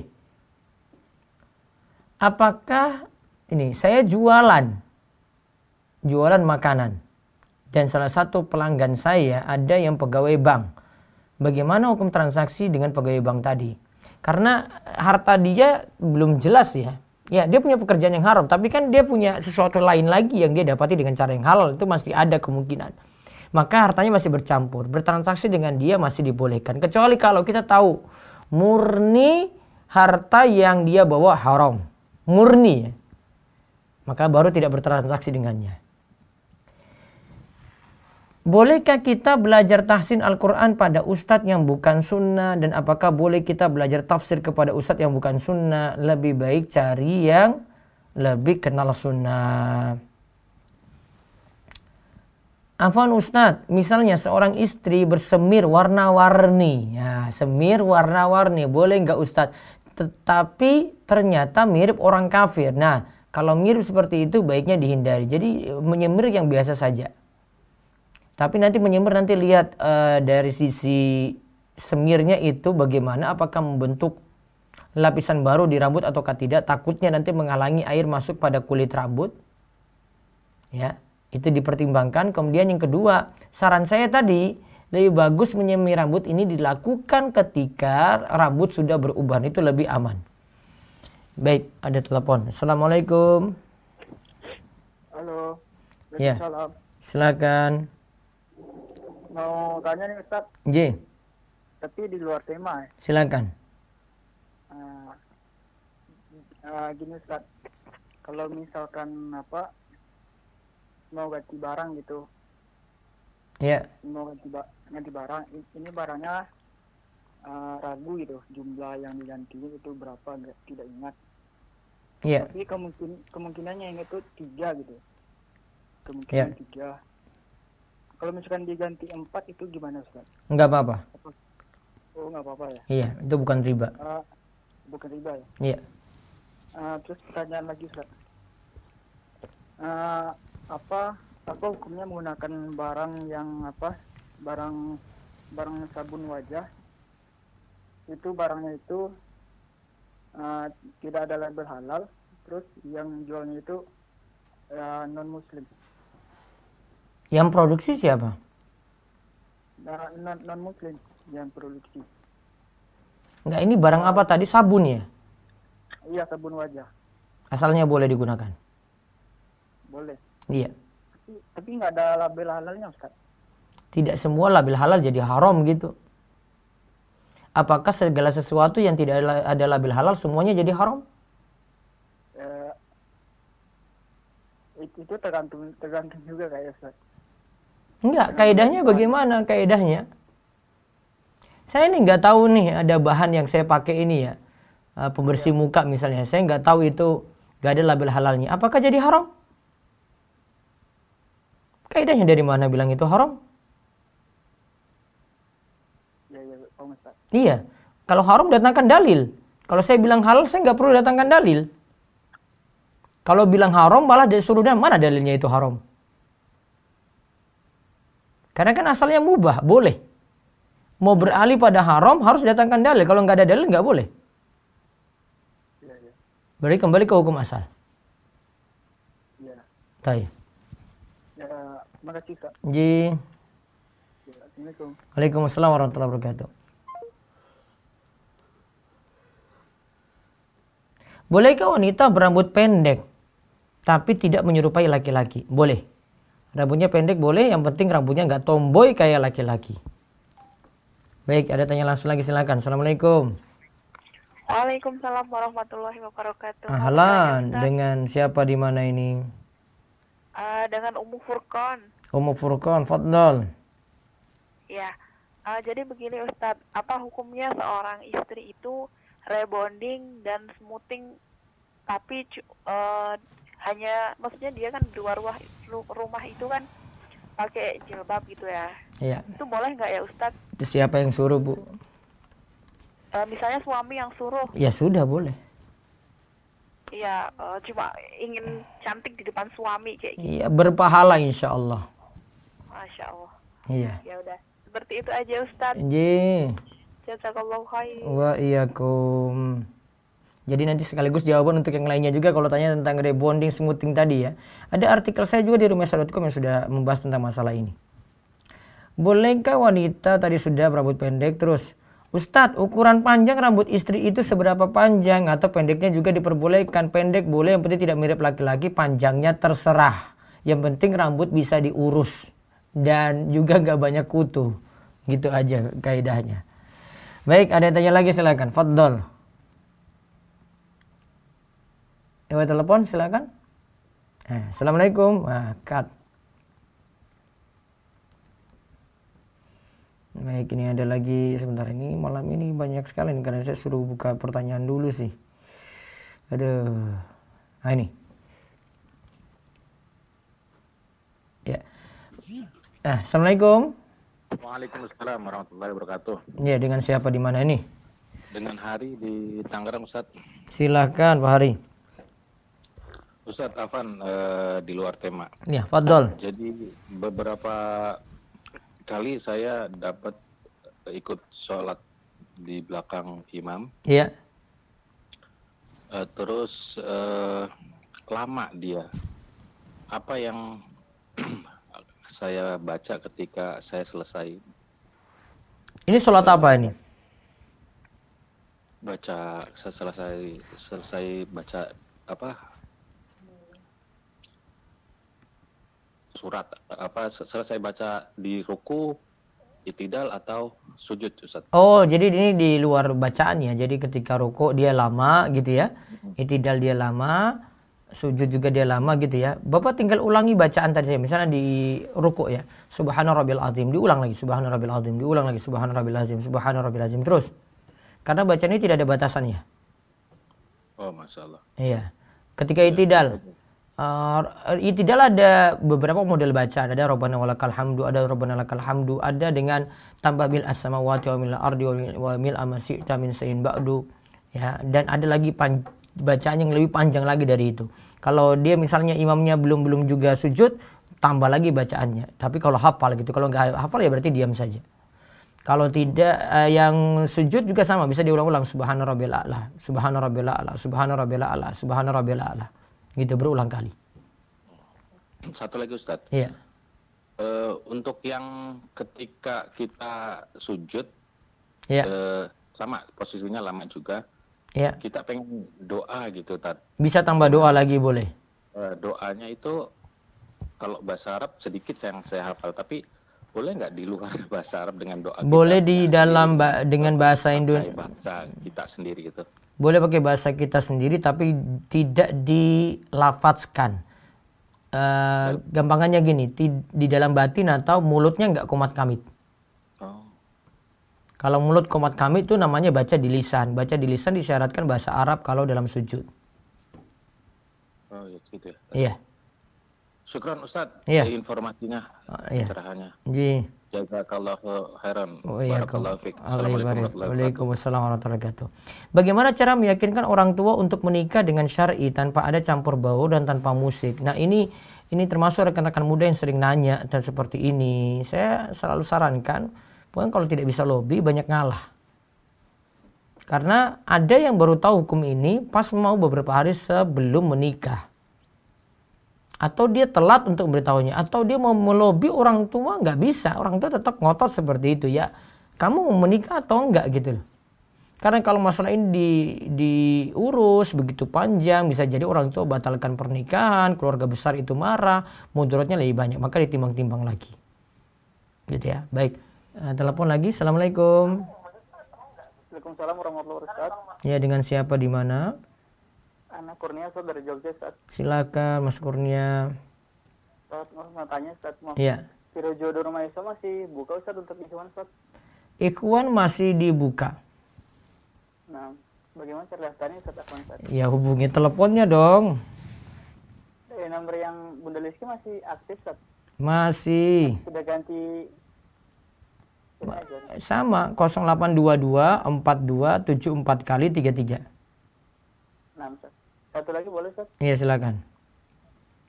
Apakah ini saya jualan. Jualan makanan. Dan salah satu pelanggan saya ada yang pegawai bank. Bagaimana hukum transaksi dengan pegawai bank tadi? karena harta dia belum jelas ya ya dia punya pekerjaan yang haram tapi kan dia punya sesuatu lain lagi yang dia dapati dengan cara yang halal itu masih ada kemungkinan maka hartanya masih bercampur bertransaksi dengan dia masih dibolehkan kecuali kalau kita tahu murni harta yang dia bawa haram murni ya maka baru tidak bertransaksi dengannya Bolehkah kita belajar tahsin Al-Quran pada ustadz yang bukan sunnah? Dan apakah boleh kita belajar tafsir kepada ustadz yang bukan sunnah? Lebih baik cari yang lebih kenal sunnah. Afan Ustadz, misalnya seorang istri bersemir warna-warni. Ya, semir warna-warni, boleh nggak Ustadz? Tetapi ternyata mirip orang kafir. Nah, kalau mirip seperti itu baiknya dihindari. Jadi menyemir yang biasa saja. Tapi nanti menyemir nanti lihat uh, dari sisi semirnya itu bagaimana apakah membentuk lapisan baru di rambut atau tidak takutnya nanti menghalangi air masuk pada kulit rambut ya itu dipertimbangkan kemudian yang kedua saran saya tadi lebih bagus menyemir rambut ini dilakukan ketika rambut sudah berubah itu lebih aman baik ada telepon assalamualaikum halo ya silakan mau tanya nih Ustaz. J. Tapi di luar tema. Ya. Silakan. Uh, uh, gini Ustaz, kalau misalkan apa mau ganti barang gitu. Iya. Yeah. Mau ganti, ba ganti barang, ini barangnya uh, ragu gitu, jumlah yang diganti itu berapa gak, tidak ingat. Iya. Yeah. Tapi kemungkin kemungkinannya yang itu tiga gitu. Ya. Kemungkinan yeah. tiga kalau misalkan diganti empat itu gimana Ustaz? Enggak apa-apa. Oh enggak apa-apa ya? Iya, itu bukan riba. Uh, bukan riba ya? Iya. Uh, terus pertanyaan lagi Ustaz. Uh, apa apa hukumnya menggunakan barang yang apa barang barang sabun wajah itu barangnya itu uh, tidak ada label halal terus yang jualnya itu uh, non muslim yang produksi siapa? Nah, non, non muslim yang produksi. Enggak, ini barang apa tadi? Sabun ya? Iya, sabun wajah. Asalnya boleh digunakan? Boleh. Iya. Tapi, tapi nggak ada label halalnya, Ustaz. Tidak semua label halal jadi haram gitu. Apakah segala sesuatu yang tidak ada label halal semuanya jadi haram? Eh, itu tergantung tergantung juga kayak Ustaz Enggak, kaidahnya bagaimana kaidahnya? Saya ini nggak tahu nih ada bahan yang saya pakai ini ya. Eh, pembersih iya. muka misalnya, saya nggak tahu itu nggak ada label halalnya. Apakah jadi haram? Kaidahnya dari mana bilang itu haram? iya, kalau haram datangkan dalil. Kalau saya bilang halal, saya nggak perlu datangkan dalil. Kalau bilang haram malah disuruh dan mana dalilnya itu haram? Karena kan asalnya mubah, boleh. Mau beralih pada haram harus datangkan dalil. Kalau nggak ada dalil nggak boleh. Iya, iya. Berarti kembali ke hukum asal. Ya. Baik. Ya, terima kasih, Kak. Ji. Ya, Assalamualaikum. Waalaikumsalam warahmatullahi wabarakatuh. Bolehkah wanita berambut pendek tapi tidak menyerupai laki-laki? Boleh. Rambutnya pendek boleh, yang penting rambutnya nggak tomboy kayak laki-laki. Baik, ada tanya langsung lagi silakan. Assalamualaikum. Waalaikumsalam warahmatullahi wabarakatuh. Ahlan, dengan siapa di mana ini? Uh, dengan Umu Furkon. Umu Furkon, Fadl. Ya, uh, jadi begini Ustadz, apa hukumnya seorang istri itu rebonding dan smoothing tapi uh, hanya maksudnya dia kan di luar rumah rumah itu kan pakai jilbab gitu ya iya itu boleh nggak ya Ustadz siapa yang suruh bu uh, misalnya suami yang suruh ya sudah boleh Iya, uh, cuma ingin cantik di depan suami kayak gitu. Iya, berpahala insya Allah. Masya Allah. Iya. Ya udah, seperti itu aja Ustadz. Iya. Jazakallahu khair. Wa iyakum. Jadi nanti sekaligus jawaban untuk yang lainnya juga kalau tanya tentang rebonding, smoothing tadi ya. Ada artikel saya juga di rumesa.com yang sudah membahas tentang masalah ini. Bolehkah wanita tadi sudah berambut pendek terus? Ustadz, ukuran panjang rambut istri itu seberapa panjang atau pendeknya juga diperbolehkan. Pendek boleh, yang penting tidak mirip laki-laki, panjangnya terserah. Yang penting rambut bisa diurus. Dan juga nggak banyak kutu. Gitu aja kaidahnya. Baik, ada yang tanya lagi silakan. Fadol. lewat telepon silakan. eh, Assalamualaikum, nah, cut. Baik, ini ada lagi sebentar ini malam ini banyak sekali ini, karena saya suruh buka pertanyaan dulu sih. Aduh. Nah ini. Ya. eh, Assalamualaikum. Waalaikumsalam warahmatullahi wabarakatuh. Ya, dengan siapa di mana ini? Dengan Hari di Tangerang Ustaz. Silakan Pak Hari. Ustadz Afan uh, di luar tema. Ya, Fadol. Jadi beberapa kali saya dapat ikut sholat di belakang imam. Iya. Uh, terus uh, lama dia. Apa yang saya baca ketika saya selesai? Ini sholat uh, apa ini? Baca saya selesai selesai baca apa surat apa selesai baca di ruku itidal atau sujud Ustaz. Oh, jadi ini di luar bacaan ya. Jadi ketika ruku dia lama gitu ya. Mm-hmm. Itidal dia lama, sujud juga dia lama gitu ya. Bapak tinggal ulangi bacaan tadi saya misalnya di ruku ya. Subhanallah rabbil azim diulang lagi Subhanallah rabbil azim diulang lagi Subhanallah rabbil azim Subhanallah rabbil azim terus. Karena bacaan ini tidak ada batasannya. Oh, masalah. Iya. Ketika itidal Uh, eh, ya tidaklah ada beberapa model bacaan ada robbana walakal hamdu ada robbana lakal hamdu ada dengan tambah bil as wa mil ardi wa mil amasi tamin sayin ba'du ya dan ada lagi bacaan yang lebih panjang lagi dari itu kalau dia misalnya imamnya belum belum juga sujud tambah lagi bacaannya tapi kalau hafal gitu kalau nggak hafal ya berarti diam saja kalau tidak uh, yang sujud juga sama bisa diulang-ulang subhana rabbil a'la subhana rabbil a'la subhana rabbil a'la subhana rabbil a'la gitu berulang kali. Satu lagi Ustadz. Iya. E, untuk yang ketika kita sujud, ya. e, sama posisinya lama juga. Iya. Kita pengen doa gitu, Tat. Bisa tambah doa lagi boleh. E, doanya itu kalau bahasa Arab sedikit yang saya hafal, tapi boleh nggak di luar bahasa Arab dengan doa? Boleh kita, di dalam ba dengan bahasa Indonesia. Bahasa kita sendiri itu boleh pakai bahasa kita sendiri tapi tidak dilafatskan. Uh, gampangannya gini, di, dalam batin atau mulutnya nggak komat kamit. Oh. Kalau mulut komat kamit itu namanya baca di lisan. Baca di lisan disyaratkan bahasa Arab kalau dalam sujud. Oh, ya gitu ya. Iya. Syukran Ustadz, iya. informasinya, Oh, iya. cerahannya. Iya. Oh, iya, Waalaikumsalam warahmatullahi wabarakatuh. Bagaimana cara meyakinkan orang tua untuk menikah dengan syar'i tanpa ada campur bau dan tanpa musik? Nah, ini ini termasuk rekan-rekan muda yang sering nanya dan seperti ini. Saya selalu sarankan, pokoknya kalau tidak bisa lobby banyak ngalah. Karena ada yang baru tahu hukum ini pas mau beberapa hari sebelum menikah atau dia telat untuk memberitahunya atau dia mau melobi orang tua nggak bisa orang tua tetap ngotot seperti itu ya kamu mau menikah atau nggak gitu loh karena kalau masalah ini di, diurus begitu panjang bisa jadi orang tua batalkan pernikahan keluarga besar itu marah mudaratnya lebih banyak maka ditimbang-timbang lagi gitu ya baik eh, telepon lagi assalamualaikum Waalaikumsalam warahmatullahi wabarakatuh ya dengan siapa di mana Ana Kurnia Ustaz dari Jogja Ustaz. Silakan Mas Kurnia. Ustaz mau tanya Ustaz mau. Iya. Rumah Dharma masih buka Ustaz untuk ikhwan Ustaz? Ikhwan masih dibuka. Nah, bagaimana daftarnya Ustaz Afwan Ustaz? Ya hubungi teleponnya dong. Dari eh, nomor yang Bunda Liski masih aktif Ustaz? Masih. Sudah ganti sama 0822 74 kali 33. 6 satu lagi boleh, Ustaz? Iya, silakan.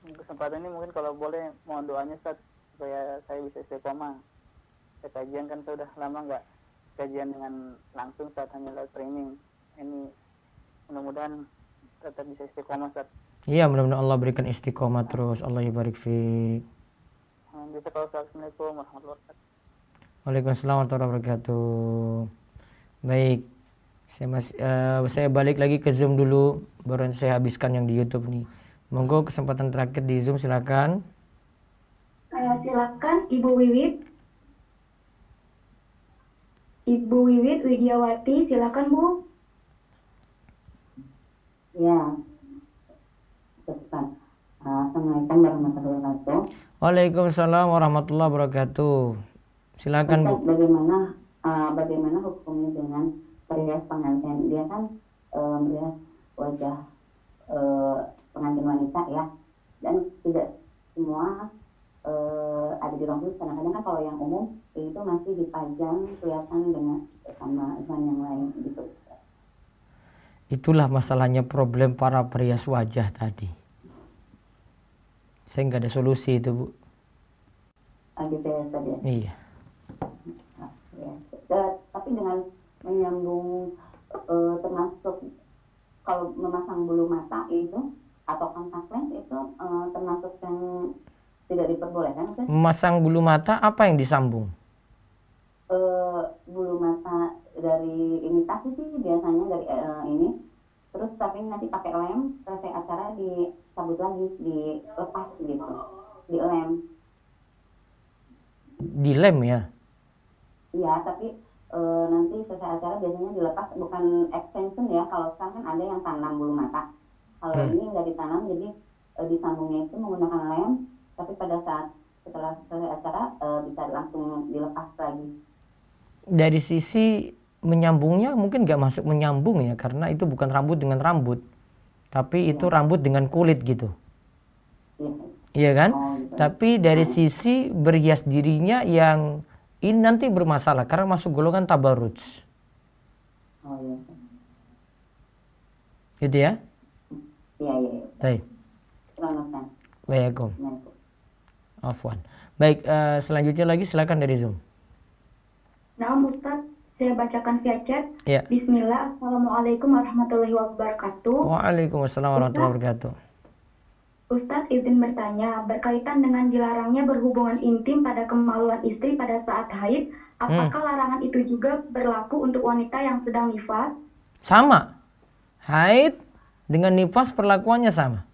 Kesempatan ini mungkin kalau boleh mohon doanya, Ustaz, supaya saya bisa istiqomah. Kajian kan sudah lama nggak kajian dengan langsung saat hanya live streaming. Ini mudah-mudahan tetap bisa istiqomah, Ustaz. Iya, mudah-mudahan Allah berikan istiqomah terus. Allah ibarik fi. Assalamualaikum warahmatullahi wabarakatuh. Waalaikumsalam warahmatullahi wabarakatuh. Baik, saya masih eh, uh, saya balik lagi ke Zoom dulu baru saya habiskan yang di YouTube nih. Monggo kesempatan terakhir di Zoom silakan. Uh, silakan Ibu Wiwit. Ibu Wiwit Widiawati silakan Bu. Ya. Sebentar. Eh, Assalamualaikum warahmatullahi wabarakatuh. Waalaikumsalam warahmatullahi wabarakatuh. Silakan Ustaz, Bu. Bagaimana uh, bagaimana hukumnya dengan Perias pengantin dia kan e, eh, merias wajah e, pengantin wanita ya dan tidak semua e, ada di ruang khusus kadang-kadang kan kalau yang umum itu masih dipajang kelihatan dengan sama iklan yang lain gitu itulah masalahnya problem para perias wajah tadi saya nggak ada solusi itu bu ah, gitu ya, tadi. Ya? iya ya. tapi dengan menyambung e, eh, termasuk kalau memasang bulu mata itu atau kontak lens itu e, termasuk yang tidak diperbolehkan. Sih? Memasang bulu mata apa yang disambung? E, bulu mata dari imitasi sih biasanya dari e, ini terus tapi nanti pakai lem selesai acara dicabut lagi dilepas gitu di lem. Di lem ya iya tapi uh, nanti selesai acara biasanya dilepas bukan extension ya kalau sekarang kan ada yang tanam bulu mata kalau hmm. ini nggak ditanam jadi uh, disambungnya itu menggunakan lem tapi pada saat setelah selesai acara uh, bisa langsung dilepas lagi dari sisi menyambungnya mungkin nggak masuk menyambung ya karena itu bukan rambut dengan rambut tapi iya. itu rambut dengan kulit gitu ya. kan oh, gitu. tapi dari hmm. sisi berhias dirinya yang ini nanti bermasalah karena masuk golongan tabarruj. Oh, iya. Gitu ya? Iya, iya. iya Baik. Waalaikum. Afwan. Baik, uh, selanjutnya lagi silakan dari Zoom. Nah, Ustaz, saya bacakan via chat. Ya. Bismillah, Assalamualaikum warahmatullahi wabarakatuh. Waalaikumsalam warahmatullahi wabarakatuh. Ustadz izin bertanya, berkaitan dengan dilarangnya berhubungan intim pada kemaluan istri pada saat haid, apakah hmm. larangan itu juga berlaku untuk wanita yang sedang nifas? Sama. Haid dengan nifas perlakuannya sama.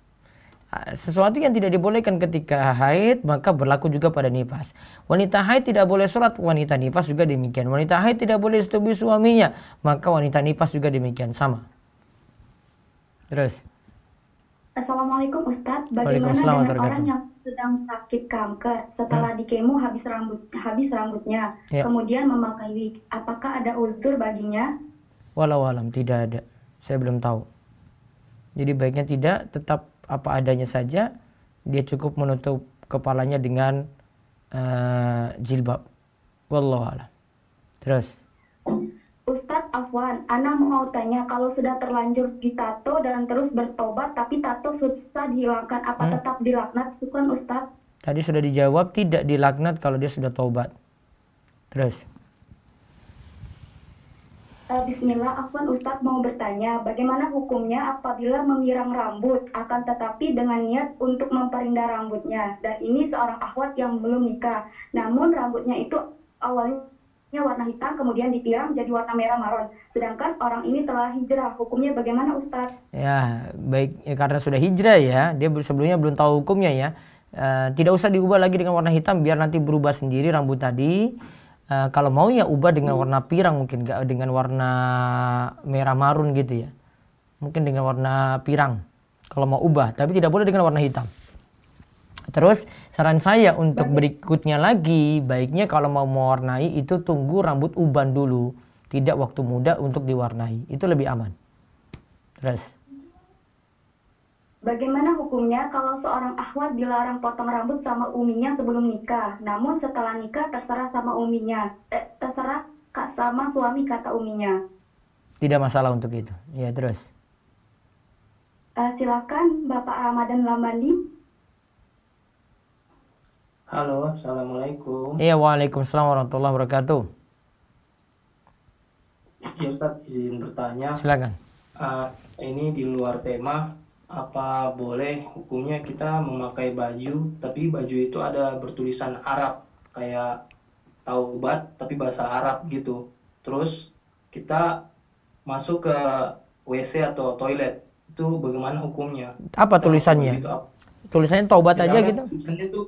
Sesuatu yang tidak dibolehkan ketika haid, maka berlaku juga pada nifas. Wanita haid tidak boleh sholat, wanita nifas juga demikian. Wanita haid tidak boleh setubuh suaminya, maka wanita nifas juga demikian. Sama. Terus. Assalamualaikum Ustadz, bagaimana dengan orang yang sedang sakit kanker setelah hmm. dikemo habis rambut habis rambutnya, ya. kemudian memakai wig, apakah ada uzur baginya? Walau alam tidak ada, saya belum tahu. Jadi baiknya tidak, tetap apa adanya saja. Dia cukup menutup kepalanya dengan uh, jilbab. Wallahualam. Terus. Afwan, Ana mau tanya kalau sudah terlanjur ditato dan terus bertobat tapi tato susah dihilangkan apa hmm? tetap dilaknat? sukan Ustaz. Tadi sudah dijawab tidak dilaknat kalau dia sudah tobat. Terus. Eh, Bismillah, Afwan Ustadz mau bertanya, bagaimana hukumnya apabila memirang rambut, akan tetapi dengan niat untuk memperindah rambutnya, dan ini seorang akhwat yang belum nikah, namun rambutnya itu awalnya warna hitam kemudian ditiram jadi warna merah maron. Sedangkan orang ini telah hijrah, hukumnya bagaimana Ustadz? Ya, baik ya, karena sudah hijrah ya, dia sebelumnya belum tahu hukumnya ya. Uh, tidak usah diubah lagi dengan warna hitam biar nanti berubah sendiri rambut tadi. Uh, kalau mau ya ubah dengan warna pirang mungkin gak dengan warna merah marun gitu ya. Mungkin dengan warna pirang kalau mau ubah, tapi tidak boleh dengan warna hitam. Terus saran saya untuk berikutnya lagi, baiknya kalau mau mewarnai itu tunggu rambut uban dulu, tidak waktu muda untuk diwarnai. Itu lebih aman. Terus. Bagaimana hukumnya kalau seorang akhwat dilarang potong rambut sama uminya sebelum nikah, namun setelah nikah terserah sama uminya, eh, terserah sama suami kata uminya. Tidak masalah untuk itu. Ya terus. Uh, silakan Bapak Ramadan Lamandi. Halo, Assalamualaikum. Iya, Waalaikumsalam warahmatullahi wabarakatuh. Ya Ustaz, izin bertanya. Silakan. Uh, ini di luar tema, apa boleh hukumnya kita memakai baju, tapi baju itu ada bertulisan Arab, kayak taubat, tapi bahasa Arab gitu. Terus kita masuk ke WC atau toilet, itu bagaimana hukumnya? Apa tulisannya? Itu, Tulisannya taubat ya, aja gitu? Tulisannya tuh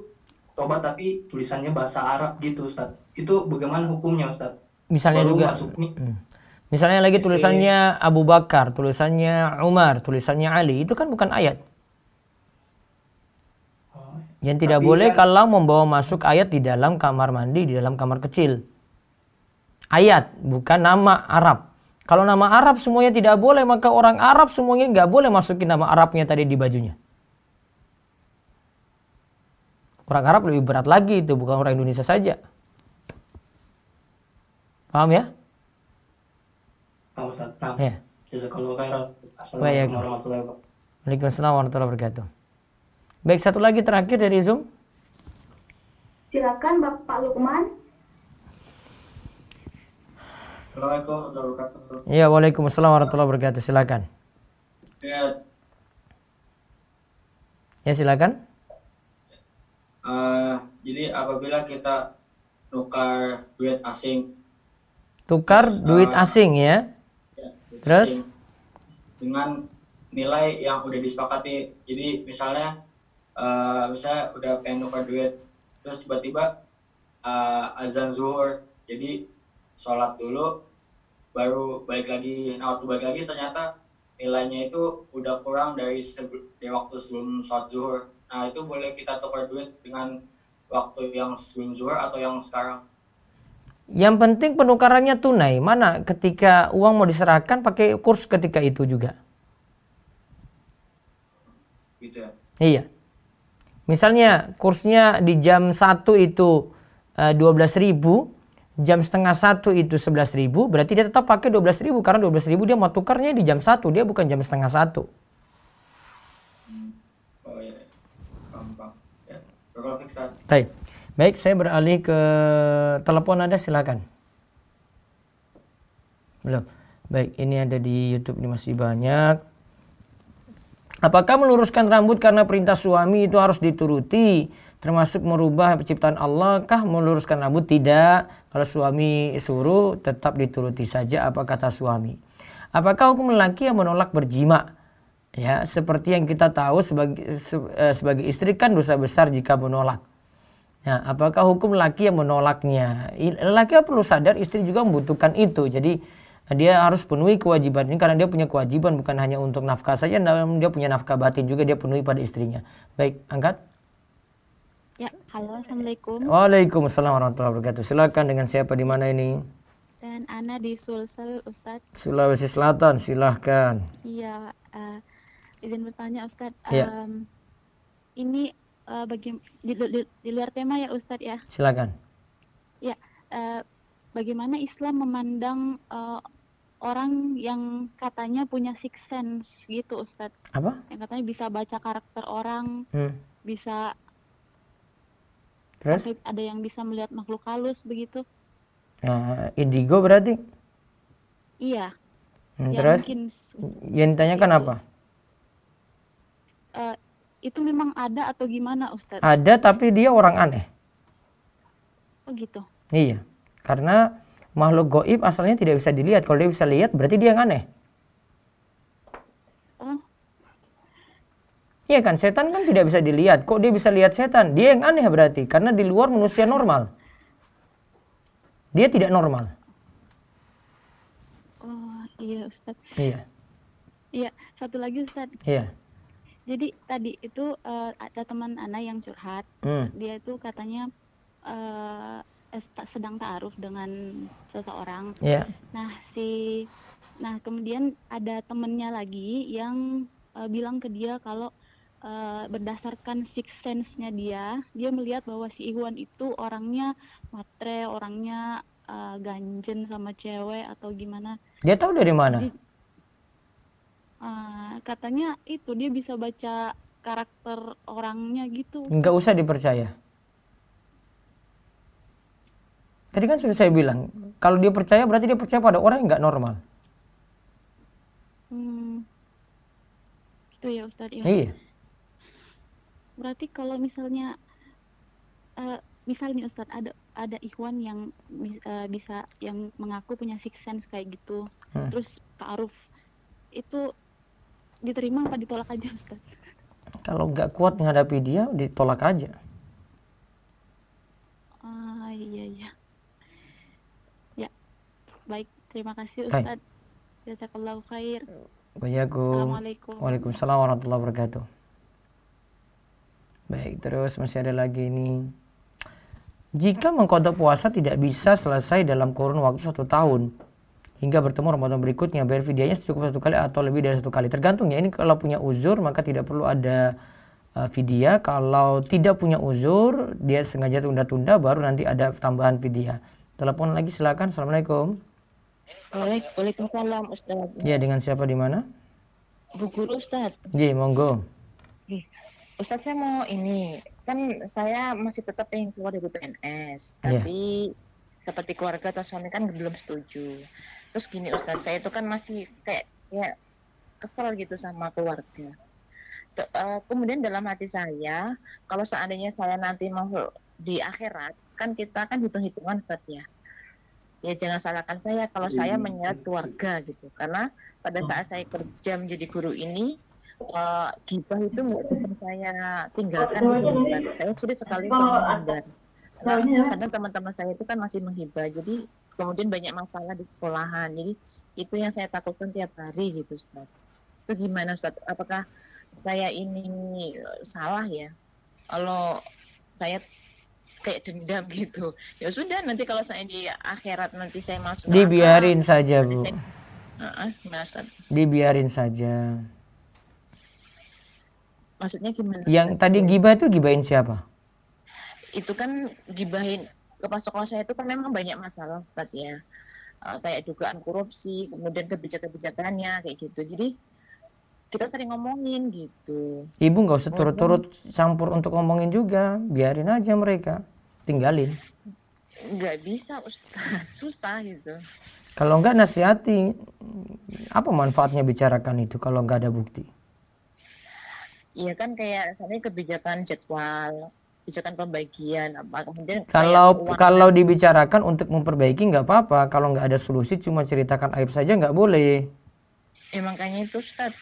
tobat tapi tulisannya bahasa Arab gitu Ustaz. Itu bagaimana hukumnya Ustaz? Misalnya Baru juga masuk Hmm. Misalnya lagi tulisannya Abu Bakar, tulisannya Umar, tulisannya Ali, itu kan bukan ayat. Oh, iya. Yang tidak Tapi boleh kan, kalau membawa masuk ayat di dalam kamar mandi, di dalam kamar kecil. Ayat, bukan nama Arab. Kalau nama Arab semuanya tidak boleh, maka orang Arab semuanya nggak boleh masukin nama Arabnya tadi di bajunya. orang Arab lebih berat lagi itu bukan orang Indonesia saja paham ya paham Ustaz ya Assalamualaikum warahmatullahi wabarakatuh Waalaikumsalam warahmatullahi wabarakatuh Baik, satu lagi terakhir dari Zoom. Silakan Bapak Lukman. Ya, Waalaikumsalam warahmatullahi wabarakatuh. Silakan. Ya. Ya, silakan uh, jadi apabila kita tukar duit asing tukar terus, duit uh, asing ya, ya terus asing dengan nilai yang udah disepakati jadi misalnya uh, misalnya udah pengen tukar duit terus tiba-tiba uh, azan zuhur jadi sholat dulu baru balik lagi nah waktu balik lagi ternyata nilainya itu udah kurang dari, di waktu sebelum sholat zuhur Nah itu boleh kita tukar duit dengan waktu yang sebelum atau yang sekarang. Yang penting penukarannya tunai. Mana ketika uang mau diserahkan pakai kurs ketika itu juga. Gitu ya? Iya. Misalnya kursnya di jam 1 itu eh, belas ribu, jam setengah satu itu sebelas ribu, berarti dia tetap pakai dua belas ribu karena dua belas ribu dia mau tukarnya di jam satu, dia bukan jam setengah satu. Baik. Baik, saya beralih ke telepon ada silakan. Belum. Baik, ini ada di YouTube ini masih banyak. Apakah meluruskan rambut karena perintah suami itu harus dituruti? Termasuk merubah penciptaan Allah kah meluruskan rambut? Tidak. Kalau suami suruh tetap dituruti saja apa kata suami. Apakah hukum lelaki yang menolak berjima? Ya, seperti yang kita tahu sebagai se, eh, sebagai istri kan dosa besar jika menolak. Ya, apakah hukum laki yang menolaknya? Laki perlu sadar istri juga membutuhkan itu. Jadi dia harus penuhi kewajiban ini karena dia punya kewajiban bukan hanya untuk nafkah saja, namun dia punya nafkah batin juga dia penuhi pada istrinya. Baik, angkat. Ya, halo, assalamualaikum. Waalaikumsalam warahmatullahi wabarakatuh. Silakan dengan siapa di mana ini? Dan Ana di Sulsel, Ustadz. Sulawesi Selatan, silahkan. Iya, uh, izin bertanya Ustadz. Ya. Um, ini uh, bagi di, di, di luar tema ya Ustadz ya. Silakan. Ya, uh, bagaimana Islam memandang uh, orang yang katanya punya six sense gitu Ustadz? Apa? Yang katanya bisa baca karakter orang, hmm. bisa Terus? ada yang bisa melihat makhluk halus begitu. uh, indigo berarti? Iya. Hmm, ya, terus? Mungkin, yang ditanyakan ya, apa? Eh, itu memang ada atau gimana Ustadz? Ada tapi dia orang aneh. Oh gitu. Iya, karena makhluk goib asalnya tidak bisa dilihat. Kalau dia bisa lihat berarti dia yang aneh. Oh. Iya kan, setan kan tidak bisa dilihat. Kok dia bisa lihat setan? Dia yang aneh berarti, karena di luar manusia normal. Dia tidak normal. Oh iya Ustadz. Iya. Iya, satu lagi Ustadz. Iya jadi tadi itu uh, ada teman Ana yang curhat. Hmm. Dia itu katanya uh, sedang taaruf dengan seseorang. Yeah. Nah, si nah kemudian ada temennya lagi yang uh, bilang ke dia kalau uh, berdasarkan six sense-nya dia, dia melihat bahwa si Iwan itu orangnya matre, orangnya uh, ganjen sama cewek atau gimana. Dia tahu dari mana? Jadi, uh, katanya itu dia bisa baca karakter orangnya gitu nggak usah dipercaya tadi kan sudah saya bilang kalau dia percaya berarti dia percaya pada orang yang nggak normal hmm. itu ya Ustadz ya iya berarti kalau misalnya uh, eh, misalnya Ustadz ada ada ikhwan yang uh, bisa yang mengaku punya six sense kayak gitu hmm. terus taaruf itu diterima apa ditolak aja Ustaz? Kalau nggak kuat menghadapi dia, ditolak aja. Ah uh, iya iya. Ya baik terima kasih Ustaz. Jazakallahu khair. Assalamualaikum. Waalaikumsalam warahmatullahi wabarakatuh. Baik, terus masih ada lagi ini. Jika mengkodok puasa tidak bisa selesai dalam kurun waktu satu tahun, hingga bertemu Ramadan berikutnya. Bayar fidyahnya cukup satu kali atau lebih dari satu kali. Tergantung ya, ini kalau punya uzur maka tidak perlu ada uh, eh, fidyah. Kalau tidak punya uzur, dia sengaja tunda-tunda baru nanti ada tambahan fidyah. Telepon lagi silakan. Assalamualaikum. Waalaikumsalam Ustaz. Ya, dengan siapa di mana? Bu Guru Ustaz. Iya, monggo. Ustaz saya mau ini, kan saya masih tetap ingin keluar dari PNS, tapi yeah. seperti keluarga atau suami kan belum setuju terus gini Ustadz saya itu kan masih kayak ya kesel gitu sama keluarga T uh, eh, kemudian dalam hati saya kalau seandainya saya nanti mau di akhirat kan kita kan hitung-hitungan Ustaz ya ya jangan salahkan saya kalau iya, saya iya, menyeret iya. keluarga gitu karena pada oh. saat saya kerja menjadi guru ini uh, gibah itu nggak bisa saya tinggalkan oh, saya sulit sekali oh, menghindar karena ya. teman-teman saya itu kan masih menghibah jadi kemudian banyak masalah di sekolahan jadi itu yang saya takutkan tiap hari gitu Ustaz itu gimana Ustaz apakah saya ini eh, salah ya kalau saya kayak dendam gitu ya sudah nanti kalau saya di akhirat nanti saya masuk dibiarin akal, saja bu saya, uh, uh, dibiarin saja maksudnya gimana yang tadi gibah itu gibahin siapa itu kan gibahin kepala sekolah saya itu kan memang banyak masalah Ustaz ya uh, kayak dugaan korupsi kemudian kebijakan-kebijakannya kayak gitu jadi kita sering ngomongin gitu ibu nggak usah turut-turut campur untuk ngomongin juga biarin aja mereka tinggalin nggak bisa Ustaz. susah gitu kalau nggak nasihati apa manfaatnya bicarakan itu kalau nggak ada bukti Iya kan kayak misalnya kebijakan jadwal misalkan pembagian apa kemudian kalau kalau uang. dibicarakan untuk memperbaiki nggak apa-apa kalau nggak ada solusi cuma ceritakan aib saja nggak boleh ya kayaknya itu Ustaz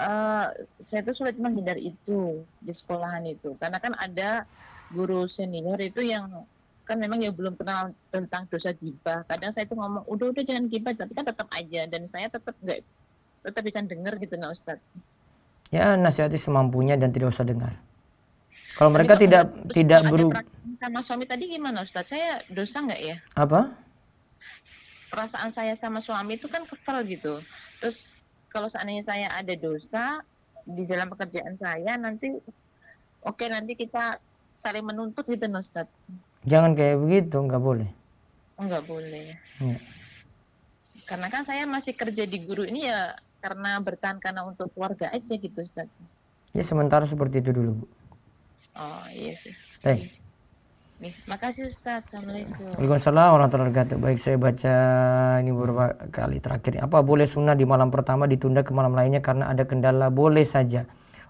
uh, saya tuh sulit menghindar itu di sekolahan itu karena kan ada guru senior itu yang kan memang ya belum kenal tentang dosa gibah kadang saya tuh ngomong udah udah jangan gibah tapi kan tetap aja dan saya tetap nggak tetap bisa dengar gitu nggak ustadz ya nasihati semampunya dan tidak usah dengar kalau mereka Jadi, tidak kalau tidak beru sama suami tadi gimana Ustaz? Saya dosa nggak ya? Apa? Perasaan saya sama suami itu kan kesel gitu. Terus kalau seandainya saya ada dosa di dalam pekerjaan saya nanti oke okay, nanti kita saling menuntut gitu Ustaz. Jangan kayak begitu, nggak boleh. Nggak boleh. Ya. Karena kan saya masih kerja di guru ini ya karena bertahan karena untuk keluarga aja gitu Ustaz. Ya sementara seperti itu dulu Bu. Oh iya sih. Baik. Eh. Nih, makasih Ustaz. Assalamualaikum. Waalaikumsalam warahmatullahi wabarakatuh. Baik, saya baca ini beberapa kali terakhir. Apa boleh sunnah di malam pertama ditunda ke malam lainnya karena ada kendala? Boleh saja.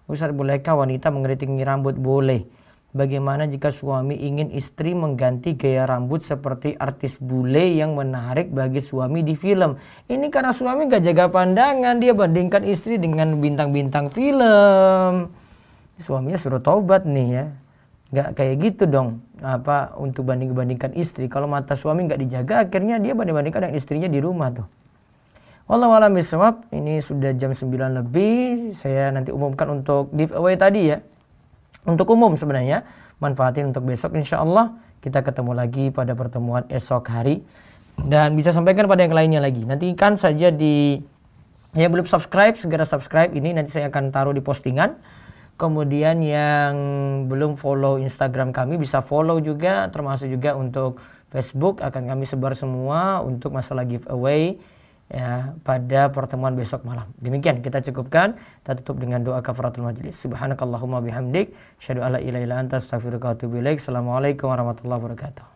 Ustaz, bolehkah wanita mengeritingi rambut? Boleh. Bagaimana jika suami ingin istri mengganti gaya rambut seperti artis bule yang menarik bagi suami di film? Ini karena suami gak jaga pandangan, dia bandingkan istri dengan bintang-bintang film suaminya suruh taubat nih ya nggak kayak gitu dong apa untuk banding bandingkan istri kalau mata suami nggak dijaga akhirnya dia banding bandingkan dengan istrinya di rumah tuh Walau alam bisawab, ini sudah jam 9 lebih. Saya nanti umumkan untuk giveaway tadi ya. Untuk umum sebenarnya, manfaatin untuk besok insya Allah. Kita ketemu lagi pada pertemuan esok hari. Dan bisa sampaikan pada yang lainnya lagi. Nantikan saja di, ya belum subscribe, segera subscribe. Ini nanti saya akan taruh di postingan. Kemudian yang belum follow Instagram kami bisa follow juga termasuk juga untuk Facebook akan kami sebar semua untuk masalah giveaway ya pada pertemuan besok malam. Demikian kita cukupkan. Kita tutup dengan doa kafaratul majelis. Subhanakallahumma bihamdik, syadu ala ila ila anta astaghfiruka wa atubu Assalamualaikum warahmatullahi wabarakatuh.